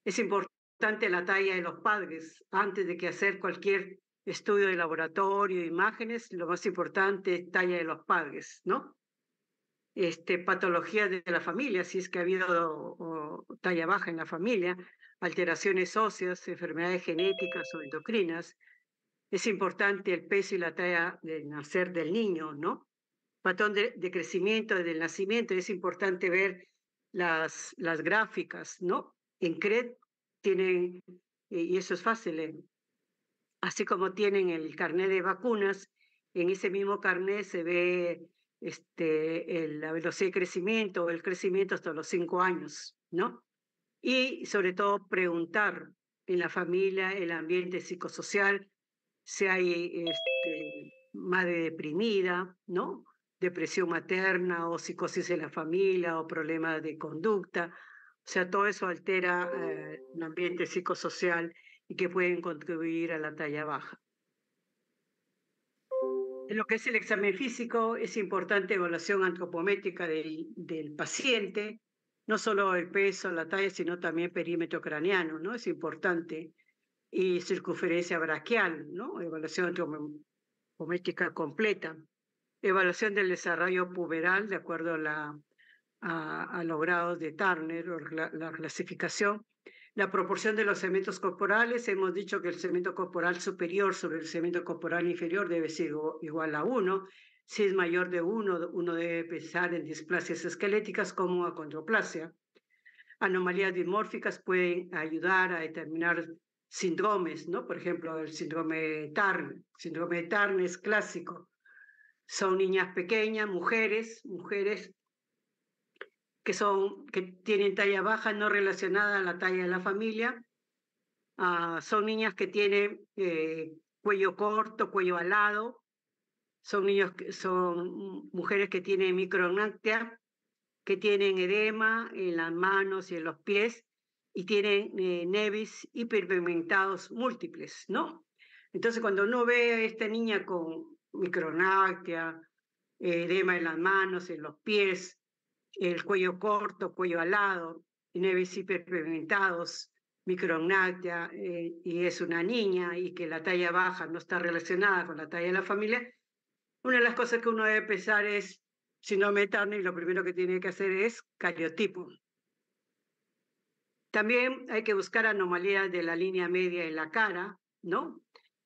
Es importante la talla de los padres antes de que hacer cualquier estudio de laboratorio, imágenes, lo más importante es talla de los padres, ¿no? este, patologías de la familia, si es que ha habido talla baja en la familia, alteraciones óseas, enfermedades genéticas o endocrinas. Es importante el peso y la talla de nacer del niño, ¿no? Patón de, crecimiento del nacimiento, es importante ver las, las gráficas, ¿no? En CRED tienen, eh, y eso es fácil, eh, así como tienen el carnet de vacunas, en ese mismo carnet se ve este, la velocidad de crecimiento, el crecimiento hasta los cinco años, ¿no? Y sobre todo preguntar en la familia, el ambiente psicosocial, si hay este, madre deprimida, ¿no? Depresión materna o psicosis en la familia o problemas de conducta. O sea, todo eso altera el eh, ambiente psicosocial y que pueden contribuir a la talla baja. En lo que es el examen físico, es importante evaluación antropométrica del, paciente, no solo el peso, la talla, sino también perímetro craneano, ¿no? Es importante. Y circunferencia braquial, ¿no? Evaluación antropométrica completa. Evaluación del desarrollo puberal de acuerdo a, la, a, a los grados de Turner, la clasificación la proporción de los segmentos corporales, hemos dicho que el segmento corporal superior sobre el segmento corporal inferior debe ser igual a uno. Si es mayor de uno, uno debe pensar en displasias esqueléticas como acondroplasia. Anomalías dimórficas pueden ayudar a determinar síndromes, ¿no? Por ejemplo, el síndrome de Tarn. El síndrome de Tarn es clásico. Son niñas pequeñas, mujeres, mujeres que, son, que tienen talla baja no relacionada a la talla de la familia. Ah, son niñas que tienen eh, cuello corto, cuello alado. Son, niños, son mujeres que tienen micronáctea, que tienen edema en las manos y en los pies y tienen eh, nevis hiperpigmentados múltiples, ¿no? Entonces, cuando uno ve a esta niña con micronáctea, edema en las manos, en los pies, el cuello corto, cuello alado, neves hiperpigmentados, micrognactia, eh, y es una niña y que la talla baja no está relacionada con la talla de la familia, una de las cosas que uno debe pensar es, si no me y lo primero que tiene que hacer es cariotipo. También hay que buscar anomalías de la línea media en la cara, ¿no?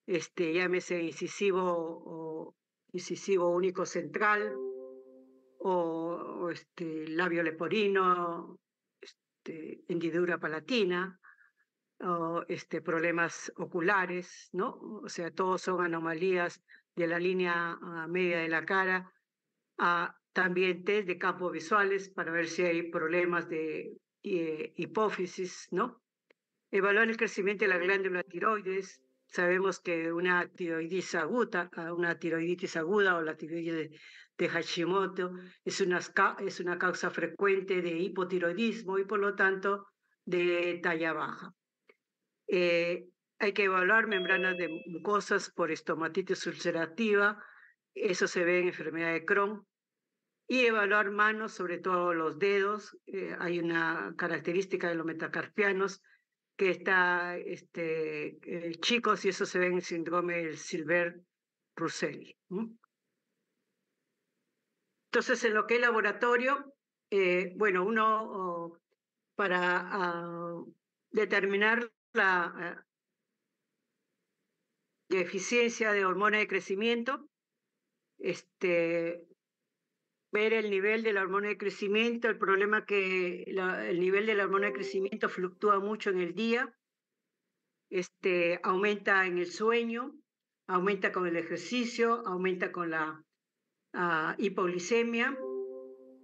Este, llámese incisivo o incisivo único central, o, este, labio leporino, este, hendidura palatina, o este, problemas oculares, ¿no? O sea, todos son anomalías de la línea ah, media de la cara. a ah, también test de campos visuales para ver si hay problemas de eh, hipófisis, ¿no? Evaluar el crecimiento de la glándula tiroides. Sabemos que una tiroiditis aguda, ah, una tiroiditis aguda o la tiroides de Hashimoto, es una, es una causa frecuente de hipotiroidismo y por lo tanto de talla baja. Eh, hay que evaluar membranas de mucosas por estomatitis ulcerativa, eso se ve en enfermedad de Crohn, y evaluar manos, sobre todo los dedos. Eh, hay una característica de los metacarpianos que está este, chicos y eso se ve en el síndrome del silver russell entonces, en lo que es laboratorio, eh, bueno, uno oh, para ah, determinar la eh, eficiencia de hormona de crecimiento, este, ver el nivel de la hormona de crecimiento, el problema que el nivel de la hormona de crecimiento fluctúa mucho en el día, este, aumenta en el sueño, aumenta con el ejercicio, aumenta con la uh, hipoglicemia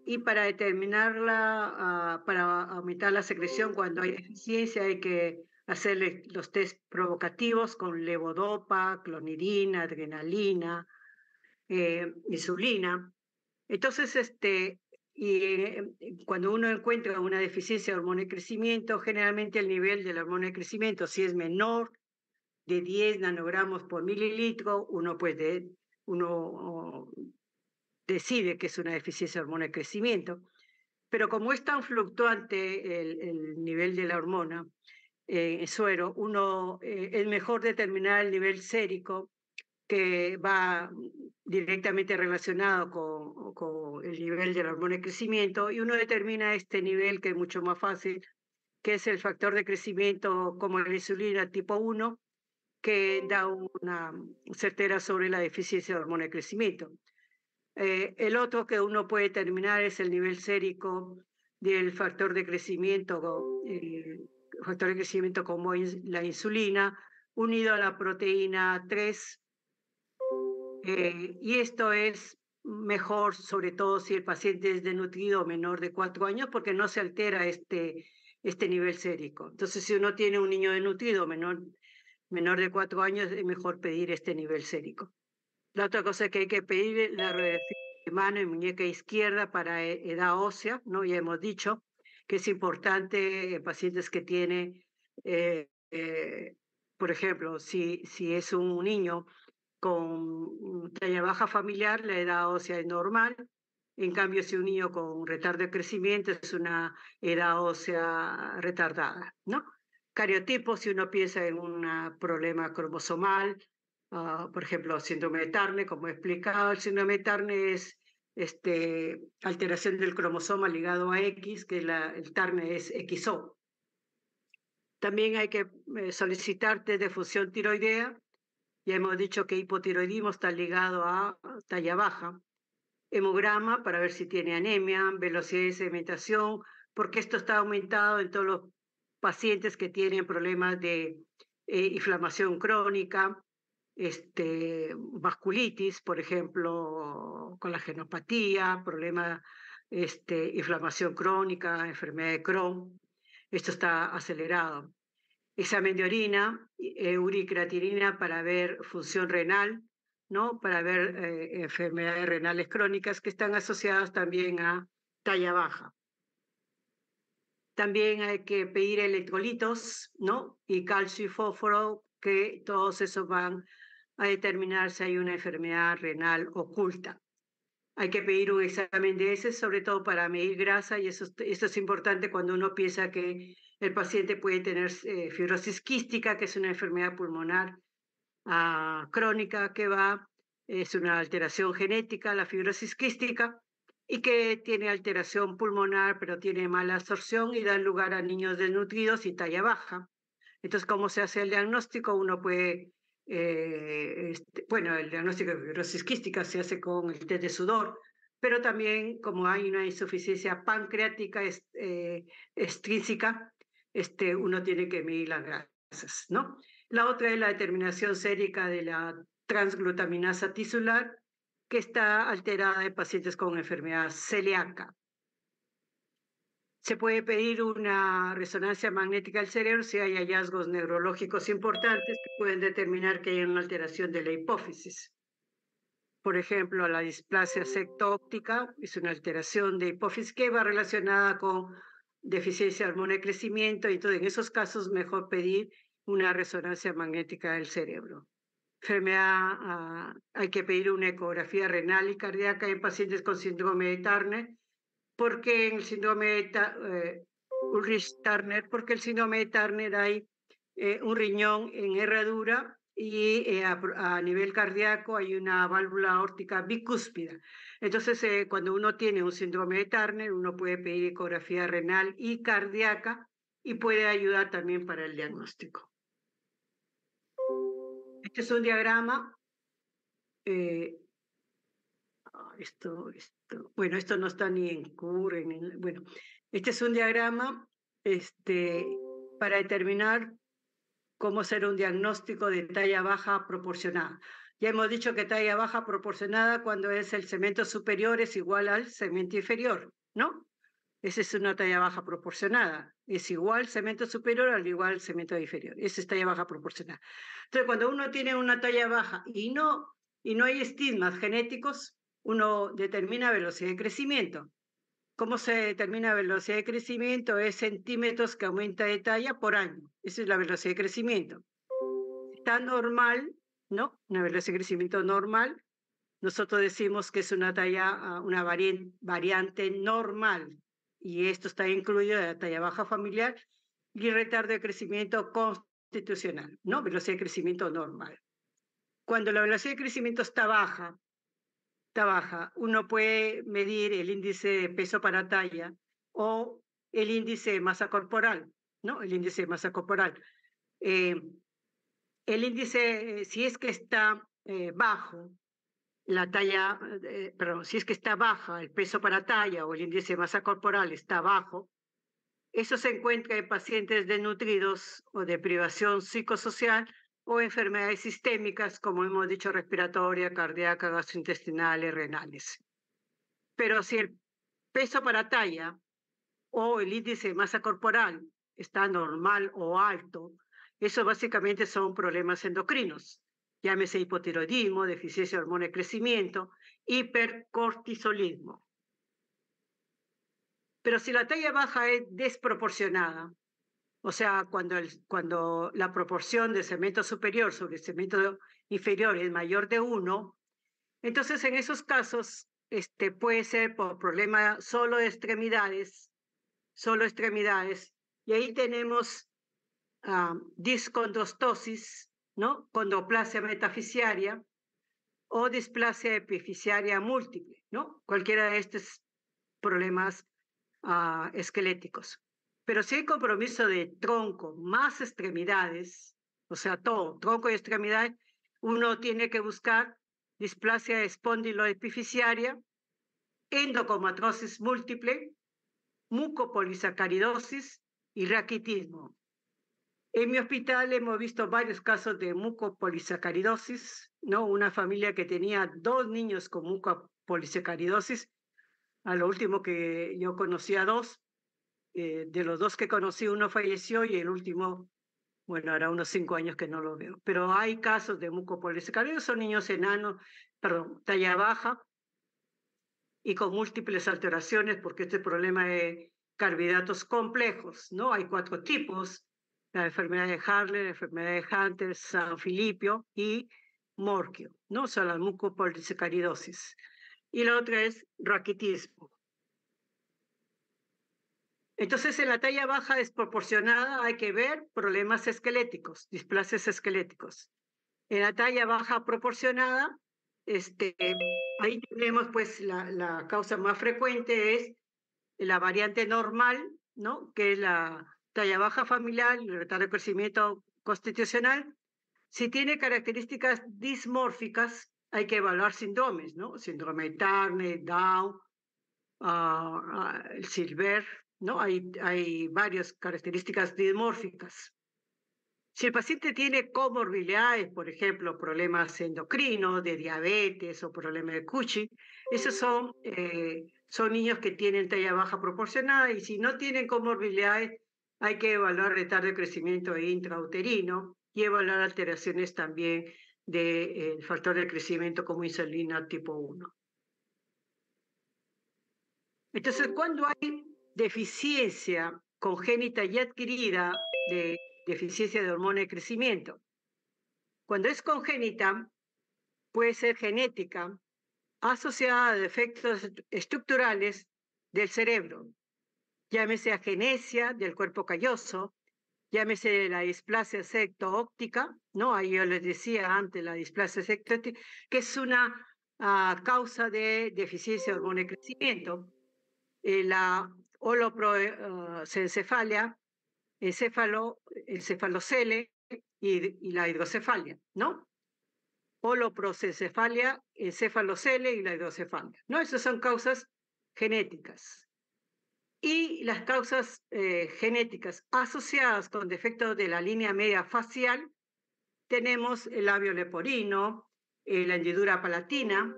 y para determinarla, ah, para aumentar la secreción cuando hay deficiencia hay que hacerle los test provocativos con levodopa, clonidina, adrenalina, eh, insulina. Entonces, este, y, eh, cuando uno encuentra una deficiencia de hormona de crecimiento, generalmente el nivel de la hormona de crecimiento, si es menor de 10 nanogramos por mililitro, uno, puede, uno decide que es una deficiencia de hormona de crecimiento, pero como es tan fluctuante el, nivel de la hormona eh, en suero, uno, eh, es mejor determinar el nivel sérico que va directamente relacionado con, con, el nivel de la hormona de crecimiento y uno determina este nivel que es mucho más fácil, que es el factor de crecimiento como la insulina tipo 1, que da una certera sobre la deficiencia de hormona de crecimiento. Eh, el otro que uno puede determinar es el nivel sérico del factor de crecimiento, eh, factor de crecimiento como la insulina, unido a la proteína 3. Eh, y esto es mejor, sobre todo si el paciente es desnutrido menor de 4 años, porque no se altera este, este nivel sérico. Entonces, si uno tiene un niño denutrido menor, menor de 4 años, es mejor pedir este nivel sérico. La otra cosa que hay que pedir la radiografía de mano y muñeca izquierda para e, edad ósea, ¿no? Ya hemos dicho que es importante en eh, pacientes que tienen, eh, eh, por ejemplo, si, si es un niño con talla baja familiar, la edad ósea es normal. En cambio, si un niño con retardo de crecimiento es una edad ósea retardada, ¿no? Cariotipo, si uno piensa en un problema cromosomal, Ah, por ejemplo, síndrome de TARNE, como he explicado, el síndrome de TARNE es este, alteración del cromosoma ligado a X, que la, el TARNE es XO. También hay que eh, solicitar test de función tiroidea. Ya hemos dicho que hipotiroidismo está ligado a talla baja. Hemograma para ver si tiene anemia, velocidad de sedimentación, porque esto está aumentado en todos los pacientes que tienen problemas de eh, inflamación crónica, este, vasculitis, por ejemplo, con la genopatía, problema, este, inflamación crónica, enfermedad de Crohn. Esto está acelerado. Examen de orina, eh, para ver función renal, ¿no? para ver eh, enfermedades renales crónicas que están asociadas también a talla baja. También hay que pedir electrolitos ¿no? y calcio y fósforo, que todos esos van a determinar si hay una enfermedad renal oculta. Hay que pedir un examen de ese, sobre todo para medir grasa, y eso, esto es importante cuando uno piensa que el paciente puede tener eh, fibrosis quística, que es una enfermedad pulmonar ah, crónica que va, es una alteración genética, la fibrosis quística, y que tiene alteración pulmonar, pero tiene mala absorción y da lugar a niños desnutridos y talla baja. Entonces, ¿cómo se hace el diagnóstico? Uno puede eh, este, bueno, el diagnóstico de fibrosis quística se hace con el test de sudor, pero también como hay una insuficiencia pancreática eh, extrínseca, este, uno tiene que medir las grasas, ¿no? La otra es la determinación sérica de la transglutaminasa tisular, que está alterada en pacientes con enfermedad celíaca. Se puede pedir una resonancia magnética del cerebro si hay hallazgos neurológicos importantes que pueden determinar que hay una alteración de la hipófisis. Por ejemplo, la displasia septo-óptica es una alteración de hipófisis que va relacionada con deficiencia de hormona de crecimiento, y entonces en esos casos mejor pedir una resonancia magnética del cerebro. Enfermedad, ah, hay que pedir una ecografía renal y cardíaca en pacientes con síndrome de Turner eh, porque el síndrome de Ulrich Turner, porque el síndrome de Turner hay eh, un riñón en herradura y eh, a, nivel cardíaco hay una válvula órtica bicúspida. Entonces, cuando uno tiene un síndrome de Turner, uno puede pedir ecografía renal y cardíaca y puede ayudar también para el diagnóstico. Este es un diagrama eh, esto, esto, bueno, esto no está ni en CUR, bueno, este es un diagrama este, para determinar cómo hacer un diagnóstico de talla baja proporcionada. Ya hemos dicho que talla baja proporcionada cuando es el cemento superior es igual al cemento inferior, ¿no? Esa es una talla baja proporcionada. Es igual cemento superior al igual cemento inferior. Esa es talla baja proporcionada. Entonces, cuando uno tiene una talla baja y no, y no hay estigmas genéticos, uno determina velocidad de crecimiento. ¿Cómo se determina velocidad de crecimiento? Es centímetros que aumenta de talla por año. Esa es la velocidad de crecimiento. Está normal, ¿no? Una velocidad de crecimiento normal. Nosotros decimos que es una talla, ah, una variante normal. Y esto está incluido en la talla baja familiar y retardo de crecimiento constitucional, ¿no? Velocidad de crecimiento normal. Cuando la velocidad de crecimiento está baja, baja, uno puede medir el índice de peso para talla o el índice de masa corporal, ¿no? El índice masa corporal. Eh, el índice, eh, si es que está eh, bajo, la talla, perdón, si es que está baja, el peso para talla o el índice de masa corporal está bajo, eso se encuentra en pacientes desnutridos o de privación psicosocial o enfermedades sistémicas, como hemos dicho, respiratoria, cardíaca, gastrointestinales, renales. Pero si el peso para talla o el índice de masa corporal está normal o alto, eso básicamente son problemas endocrinos. Llámese hipotiroidismo, deficiencia de hormona de crecimiento, hipercortisolismo. Pero si la talla baja es desproporcionada, o sea, cuando, cuando la proporción de cemento superior sobre cemento inferior es mayor de uno, entonces en esos casos este, puede ser por problema solo de extremidades, solo extremidades, y ahí tenemos discondrostosis, ah, discondostosis, ¿no? Condoplasia metafisiaria o displasia epifisiaria múltiple, ¿no? Cualquiera de estos problemas ah, esqueléticos. Pero si hay compromiso de tronco más extremidades, o sea, todo, tronco y extremidades, uno tiene que buscar displasia espondiloepificiaria, endocomatrosis múltiple, mucopolisacaridosis y raquitismo. En mi hospital hemos visto varios casos de mucopolisacaridosis, ¿no? Una familia que tenía dos niños con mucopolisacaridosis, a lo último que yo conocía dos, eh, de los dos que conocí, uno falleció y el último, bueno, hará unos cinco años que no lo veo. Pero hay casos de mucopolisacaridos, son niños enanos, perdón, talla baja y con múltiples alteraciones, porque este problema de carbohidratos complejos, ¿no? Hay cuatro tipos, la enfermedad de Harley, la enfermedad de Hunter, San Filipio y Morquio, ¿no? O sea, la mucopolisacaridosis. Y la otra es raquitismo, entonces, en la talla baja desproporcionada hay que ver problemas esqueléticos, displaces esqueléticos. En la talla baja proporcionada, este, ahí tenemos pues la, causa más frecuente es la variante normal, ¿no? que es la talla baja familiar, el retardo de crecimiento constitucional. Si tiene características dismórficas, hay que evaluar síndromes, ¿no? Síndrome de Down, ah, ah, el Silver, ¿no? Hay, hay varias características dimórficas. Si el paciente tiene comorbilidades, por ejemplo, problemas endocrinos, de diabetes o problemas de Cuchi, esos son, eh, son niños que tienen talla baja proporcionada y si no tienen comorbilidades, hay que evaluar retardo de crecimiento intrauterino y evaluar alteraciones también del eh, factor de crecimiento como insulina tipo 1. Entonces, cuando hay deficiencia congénita y adquirida de deficiencia de hormona de crecimiento. Cuando es congénita, puede ser genética, asociada a defectos estructurales del cerebro, llámese agenesia del cuerpo calloso, llámese la displasia secto-óptica, ¿no? Ahí yo les decía antes la displasia secto que es una ah, causa de deficiencia de hormona de crecimiento. Eh, la holoproencefalia, ah, encéfalo, encefalocele y, la hidrocefalia, ¿no? Holoproencefalia, encefalocele y la hidrocefalia, ¿no? Esas son causas genéticas. Y las causas eh, genéticas asociadas con defectos de la línea media facial, tenemos el labio leporino, eh, la hendidura palatina,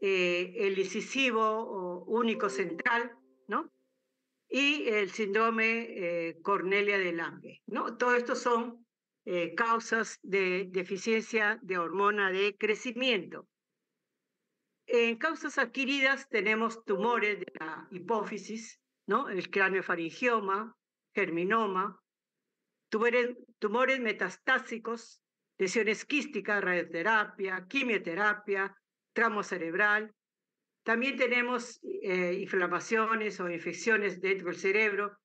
eh, el incisivo único central, ¿no? y el síndrome eh, Cornelia de Lange. ¿no? Todo esto son eh, causas de deficiencia de hormona de crecimiento. En causas adquiridas tenemos tumores de la hipófisis, ¿no? el faringioma, germinoma, tumores, tumores metastásicos, lesiones quísticas, radioterapia, quimioterapia, tramo cerebral, también tenemos eh, inflamaciones o infecciones dentro del cerebro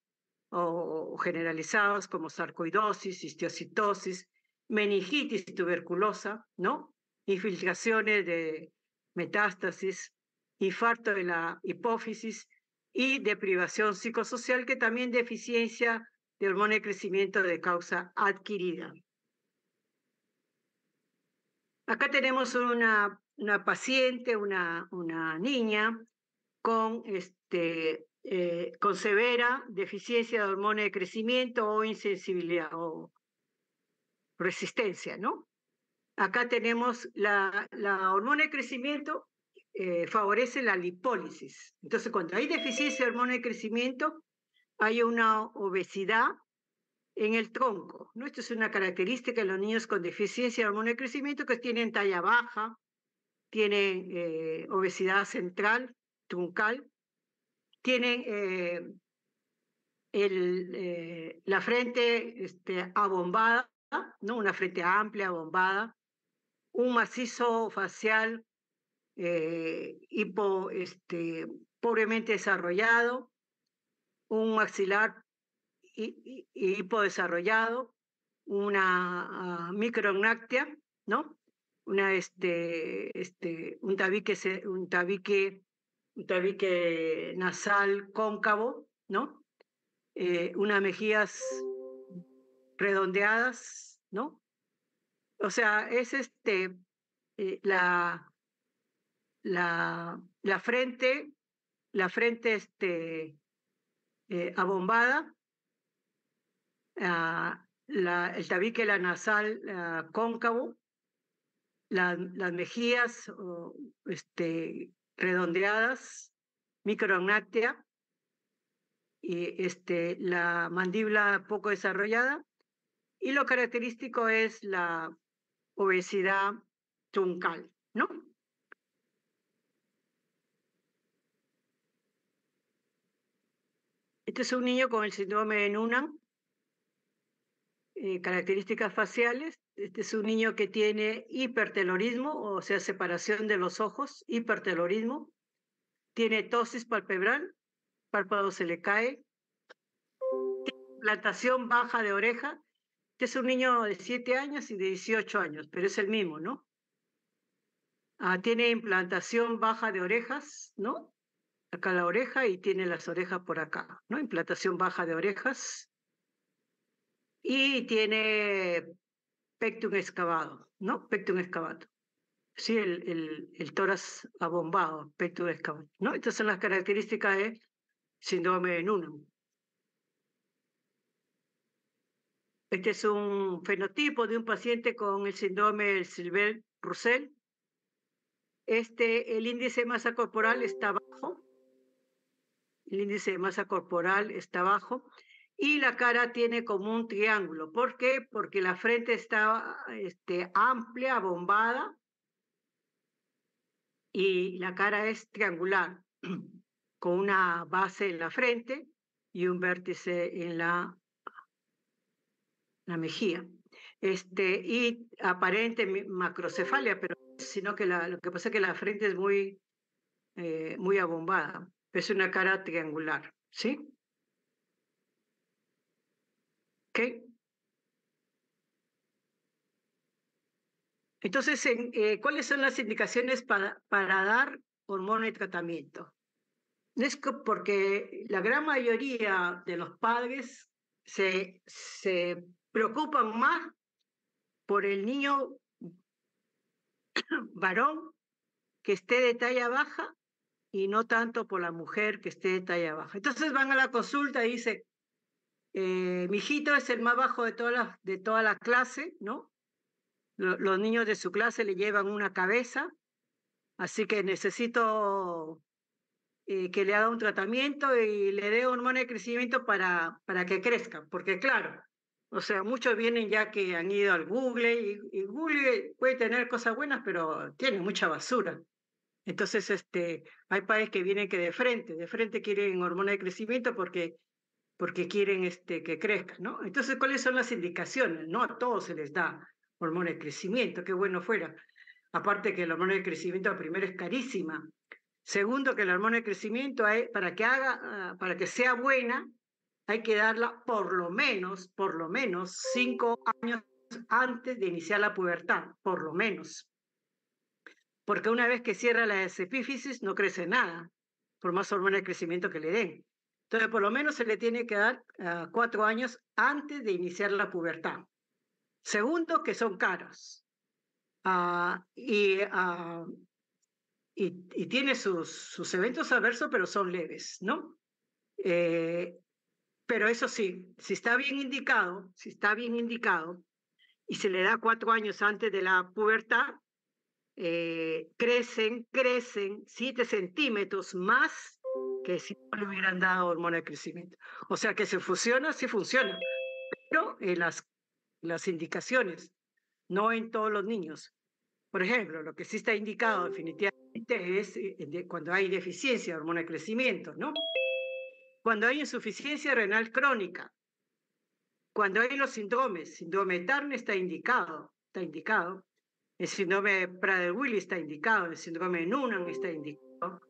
o, generalizadas como sarcoidosis, histiocitosis, meningitis tuberculosa, ¿no? Infiltraciones de metástasis, infarto de la hipófisis y deprivación psicosocial, que también deficiencia de hormona de crecimiento de causa adquirida. Acá tenemos una una paciente, una, una niña con, este, eh, con severa deficiencia de hormona de crecimiento o insensibilidad o resistencia, ¿no? Acá tenemos la, hormona de crecimiento eh, favorece la lipólisis. Entonces, cuando hay deficiencia de hormona de crecimiento, hay una obesidad en el tronco. ¿no? Esto es una característica de los niños con deficiencia de hormona de crecimiento que tienen talla baja, tiene eh, obesidad central, truncal, Tiene eh, el, eh, la frente este, abombada, ¿no? una frente amplia, abombada, un macizo facial hipo, este, pobremente desarrollado, un maxilar hipodesarrollado, una ah, micrognáctea, ¿no? este, este, un, tabique, un, tabique, un tabique nasal cóncavo, ¿no? Eh, unas mejillas redondeadas, ¿no? O sea, es este, eh, la, la, la frente, la frente este, eh, abombada, ah, la, el tabique la nasal ah, cóncavo, las mejillas este, redondeadas, microagnáctea, y este, la mandíbula poco desarrollada, y lo característico es la obesidad truncal, ¿no? Este es un niño con el síndrome de Noonan, eh, características faciales, este es un niño que tiene hipertelorismo, o sea, separación de los ojos, hipertelorismo. Tiene tosis palpebral, párpado se le cae. Implantación baja de oreja. Este es un niño de 7 años y de 18 años, pero es el mismo, ¿no? Ah, tiene implantación baja de orejas, ¿no? Acá la oreja y tiene las orejas por acá, ¿no? Implantación baja de orejas. Y tiene pectum excavado, ¿no? Pectum excavato. Sí, el, el, el tórax abombado, pectum excavado, ¿no? Estas son las características de síndrome de Noonan. Este es un fenotipo de un paciente con el síndrome del Silver-Russell. Este, el índice de masa corporal está bajo. El índice de masa corporal está bajo y la cara tiene como un triángulo. ¿Por qué? Porque la frente está este, amplia, abombada. y la cara es triangular, (clears throat) con una base en la frente y un vértice en la, la mejilla. Este, y aparente macrocefalia, pero sino que lo que pasa es que la frente es muy, eh, muy abombada, es una cara triangular, ¿sí? Entonces, eh, ¿cuáles son las indicaciones para, dar hormona y tratamiento? porque la gran mayoría de los padres se, se preocupan más por el niño (coughs) varón que esté de talla baja y no tanto por la mujer que esté de talla baja. Entonces van a la consulta y dicen, eh, mi hijito es el más bajo de, todas las, de toda la clase, ¿no? los niños de su clase le llevan una cabeza, así que necesito eh, que le haga un tratamiento y le dé hormona de crecimiento para, para que crezca, porque claro, o sea, muchos vienen ya que han ido al Google y, y, Google puede tener cosas buenas, pero tiene mucha basura. Entonces, este, hay padres que vienen que de frente, de frente quieren hormona de crecimiento porque porque quieren este, que crezca, ¿no? Entonces, ¿cuáles son las indicaciones? No a todos se les da hormona de crecimiento, qué bueno fuera. Aparte que la hormona de crecimiento, primero, es carísima. Segundo, que la hormona de crecimiento, para que, haga, ah, para que sea buena, hay que darla por lo menos, por lo menos, cinco años antes de iniciar la pubertad, por lo menos. Porque una vez que cierra la epífisis, no crece nada, por más hormona de crecimiento que le den. Entonces, por lo menos se le tiene que dar ah, cuatro años antes de iniciar la pubertad. Segundo, que son caros. Ah, ah, y, tiene sus, eventos adversos, pero son leves, ¿no? Eh, pero eso sí, si está bien indicado, si está bien indicado, y se le da cuatro años antes de la pubertad, eh, crecen, crecen siete centímetros más si no le hubieran dado hormona de crecimiento. O sea que se funciona, sí funciona, pero en las, las indicaciones, no en todos los niños. Por ejemplo, lo que sí está indicado definitivamente es eh, cuando hay deficiencia de hormona de crecimiento, ¿no? Cuando hay insuficiencia renal crónica, cuando hay los síndromes, síndrome de Turner está indicado, está indicado, el síndrome de Prader-Willi está indicado, el síndrome de Noonan está indicado.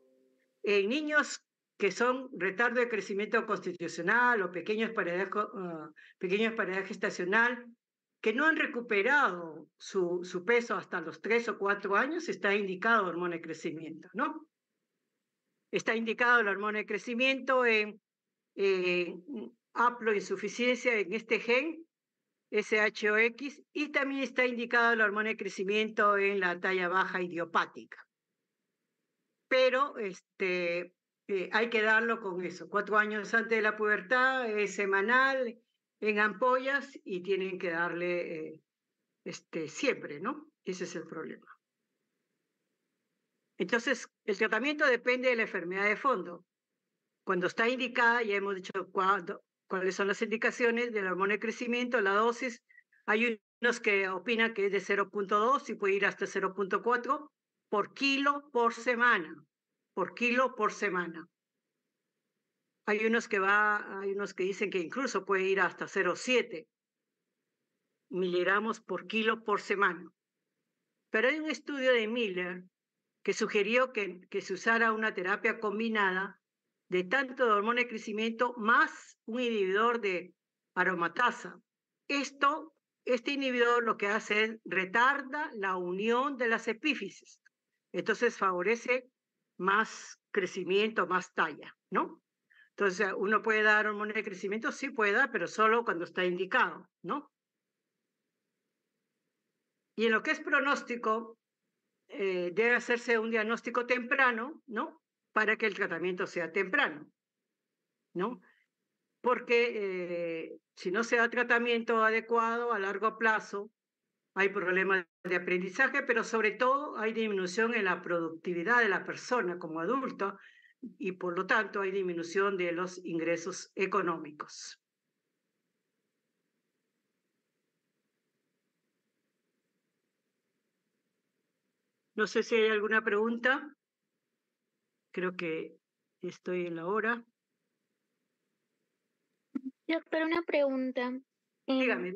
En niños que son retardo de crecimiento constitucional o pequeños paredes, ah, pequeños gestacional, que no han recuperado su, su, peso hasta los tres o cuatro años, está indicado hormona de crecimiento, ¿no? Está indicado la hormona de crecimiento en eh, insuficiencia en este gen, SHOX, y también está indicado la hormona de crecimiento en la talla baja idiopática. Pero este, eh, hay que darlo con eso. Cuatro años antes de la pubertad, es semanal, en ampollas y tienen que darle eh, este, siempre, ¿no? Ese es el problema. Entonces, el tratamiento depende de la enfermedad de fondo. Cuando está indicada, ya hemos dicho cuáles son las indicaciones del hormona de crecimiento, la dosis. Hay unos que opinan que es de 0.2 y puede ir hasta 0.4 por kilo por semana por kilo por semana. Hay unos que va, hay unos que dicen que incluso puede ir hasta 0,7 miligramos por kilo por semana. Pero hay un estudio de Miller que sugirió que, que se usara una terapia combinada de tanto de hormona de crecimiento más un inhibidor de aromatasa. Esto, este inhibidor lo que hace es retarda la unión de las epífisis. Entonces favorece más crecimiento, más talla, ¿no? Entonces, ¿uno puede dar hormona de crecimiento? Sí puede pero solo cuando está indicado, ¿no? Y en lo que es pronóstico, eh, debe hacerse un diagnóstico temprano, ¿no? Para que el tratamiento sea temprano, ¿no? Porque eh, si no se da tratamiento adecuado a largo plazo, hay problemas de aprendizaje, pero sobre todo hay disminución en la productividad de la persona como adulto y por lo tanto hay disminución de los ingresos económicos. No sé si hay alguna pregunta. Creo que estoy en la hora. Doctor, una pregunta. Dígame,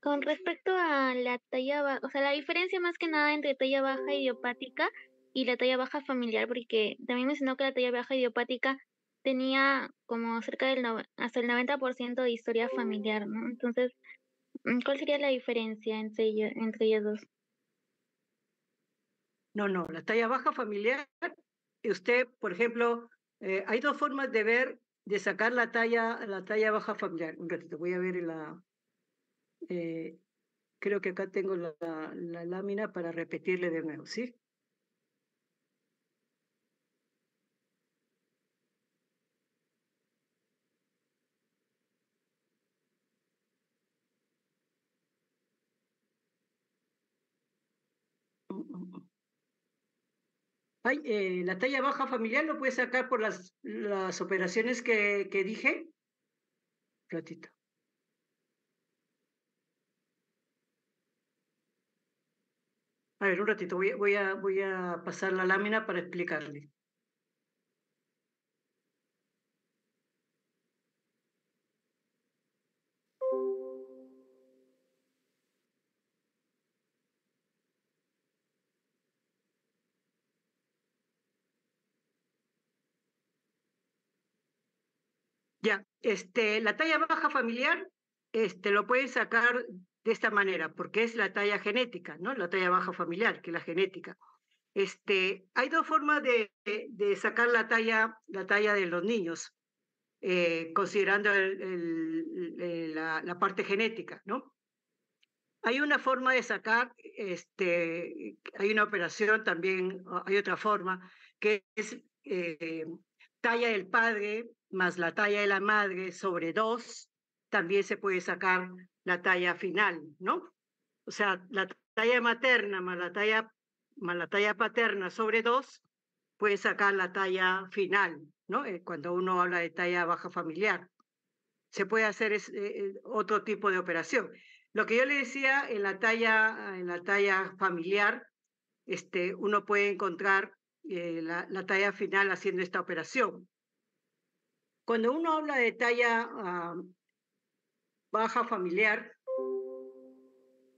Con respecto a la talla baja, o sea, la diferencia más que nada entre talla baja idiopática y la talla baja familiar, porque también mencionó que la talla baja idiopática tenía como cerca del hasta el 90% de historia familiar, ¿no? Entonces, mm, ¿cuál sería la diferencia entre, entre ellas dos? No, no, la talla baja familiar, usted, por ejemplo, eh, hay dos formas de ver de sacar la talla, la talla baja familiar. Un ratito, voy a ver la. Eh, creo que acá tengo la lámina para repetirle de nuevo, ¿sí? Eh, la talla baja familiar lo puedes sacar por las, las operaciones que, que dije. ratito. A ver, un ratito, voy, a, voy a pasar la lámina para explicarle. Este, la talla baja familiar este, lo pueden sacar de esta manera, porque es la talla genética, ¿no? La talla baja familiar, que es la genética. Este, hay dos formas de, sacar la talla, la talla de los niños, eh, considerando la, parte genética, ¿no? Hay una forma de sacar, este, hay una operación también, hay otra forma, que es eh, talla del padre más la talla de la madre sobre dos, también se puede sacar la talla final, ¿no? O sea, la talla materna más la talla, más la talla paterna sobre dos puede sacar la talla final, ¿no? Eh, cuando uno habla de talla baja familiar. Se puede hacer eh, eh, otro tipo de operación. Lo que yo le decía, en la talla, en la talla familiar, este, uno puede encontrar eh, la, talla final haciendo esta operación. Cuando uno habla de talla ah, baja familiar,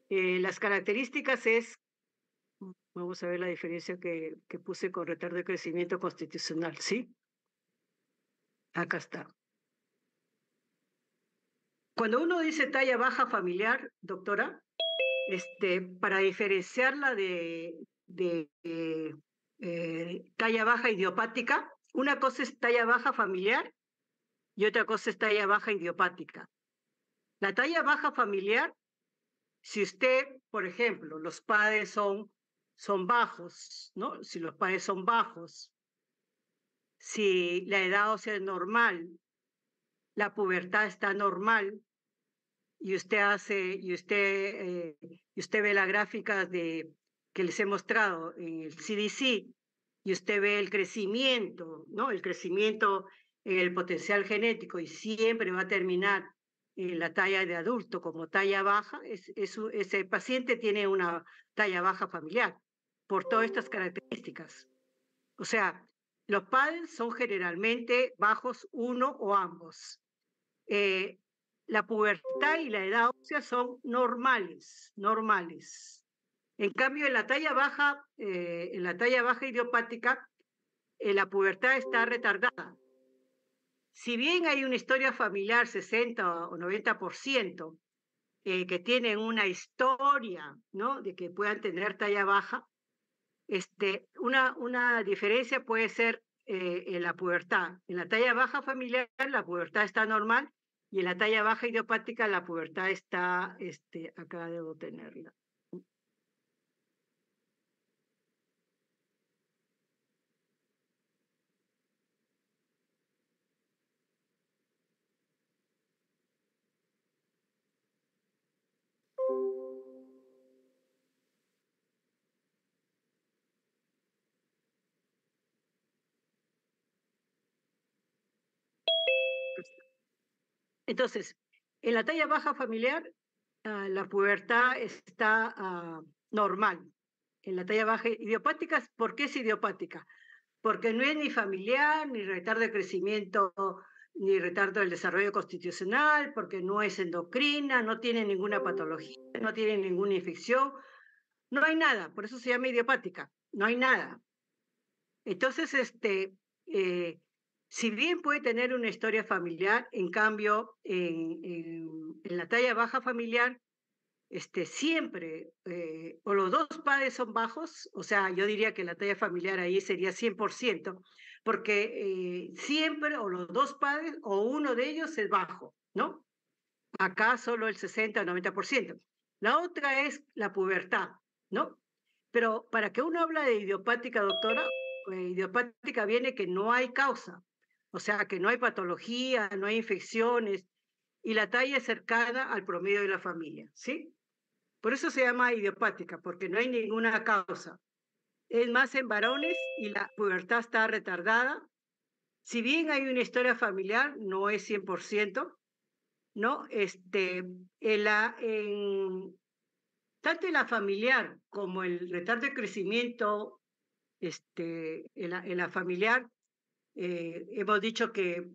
eh, las características es, vamos a ver la diferencia que, puse con retardo de crecimiento constitucional, ¿sí? Acá está. Cuando uno dice talla baja familiar, doctora, este, para diferenciarla de eh, eh, talla baja idiopática. Una cosa es talla baja familiar y otra cosa es talla baja idiopática. La talla baja familiar, si usted, por ejemplo, los padres son, son bajos, ¿no? Si los padres son bajos, si la edad o es normal, la pubertad está normal, y usted hace, y usted, eh, y usted ve las gráficas de que les he mostrado en el CDC y usted ve el crecimiento, ¿no? El crecimiento en el potencial genético y siempre va a terminar en la talla de adulto como talla baja, es, ese paciente tiene una talla baja familiar por todas estas características. O sea, los padres son generalmente bajos uno o ambos. Eh, la pubertad y la edad ósea son normales, normales. En cambio, en la talla baja, eh, en la talla baja idiopática, eh, la pubertad está retardada. Si bien hay una historia familiar 60 o 90% eh, que tienen una historia, ¿no? De que puedan tener talla baja, este, una, una diferencia puede ser eh, en la pubertad. En la talla baja familiar, la pubertad está normal y en la talla baja idiopática, la pubertad está, este, acá de tenerla Entonces, en la talla baja familiar, ah, la pubertad está ah, normal. En la talla baja idiopática, ¿por qué es idiopática? Porque no es ni familiar, ni retardo de crecimiento, ni retardo del desarrollo constitucional, porque no es endocrina, no tiene ninguna patología, no tiene ninguna infección, no hay nada, por eso se llama idiopática, no hay nada. Entonces, este, eh, si bien puede tener una historia familiar, en cambio, en, la talla baja familiar, este, siempre, eh, o los dos padres son bajos, o sea, yo diría que la talla familiar ahí sería 100%, porque eh, siempre o los dos padres o uno de ellos es bajo, ¿no? Acá solo el 60 o 90%. La otra es la pubertad, ¿no? Pero para que uno habla de idiopática, doctora, pues, idiopática viene que no hay causa, o sea que no hay patología, no hay infecciones, y la talla es cercana al promedio de la familia, ¿sí? Por eso se llama idiopática, porque no hay ninguna causa. Es más en varones y la pubertad está retardada. Si bien hay una historia familiar, no es 100%, ¿no? Este, la, tanto la familiar como el retardo de crecimiento este, en la familiar eh, hemos dicho que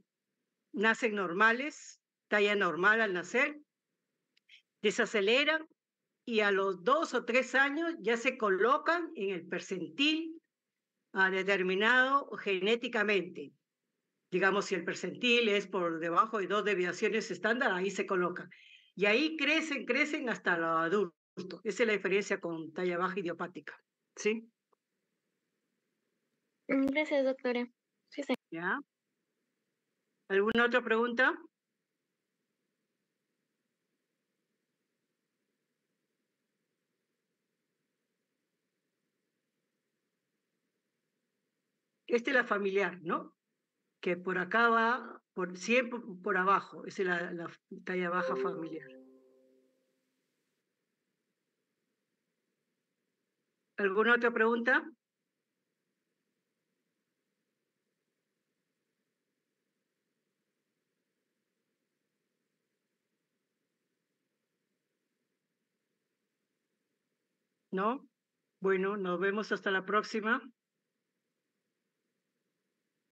nacen normales, talla normal al nacer, desaceleran y a los dos o tres años ya se colocan en el percentil ah, determinado genéticamente. Digamos, si el percentil es por debajo de dos deviaciones estándar, ahí se colocan. Y ahí crecen, crecen hasta lo adulto. Esa es la diferencia con talla baja idiopática. ¿Sí? Mm, gracias, doctora. ¿Alguna otra pregunta? Esta es la familiar, ¿no? Que por acá va, por, siempre por abajo, esa es la, la talla baja familiar. ¿Alguna otra pregunta? ¿no? Bueno, nos vemos hasta la próxima.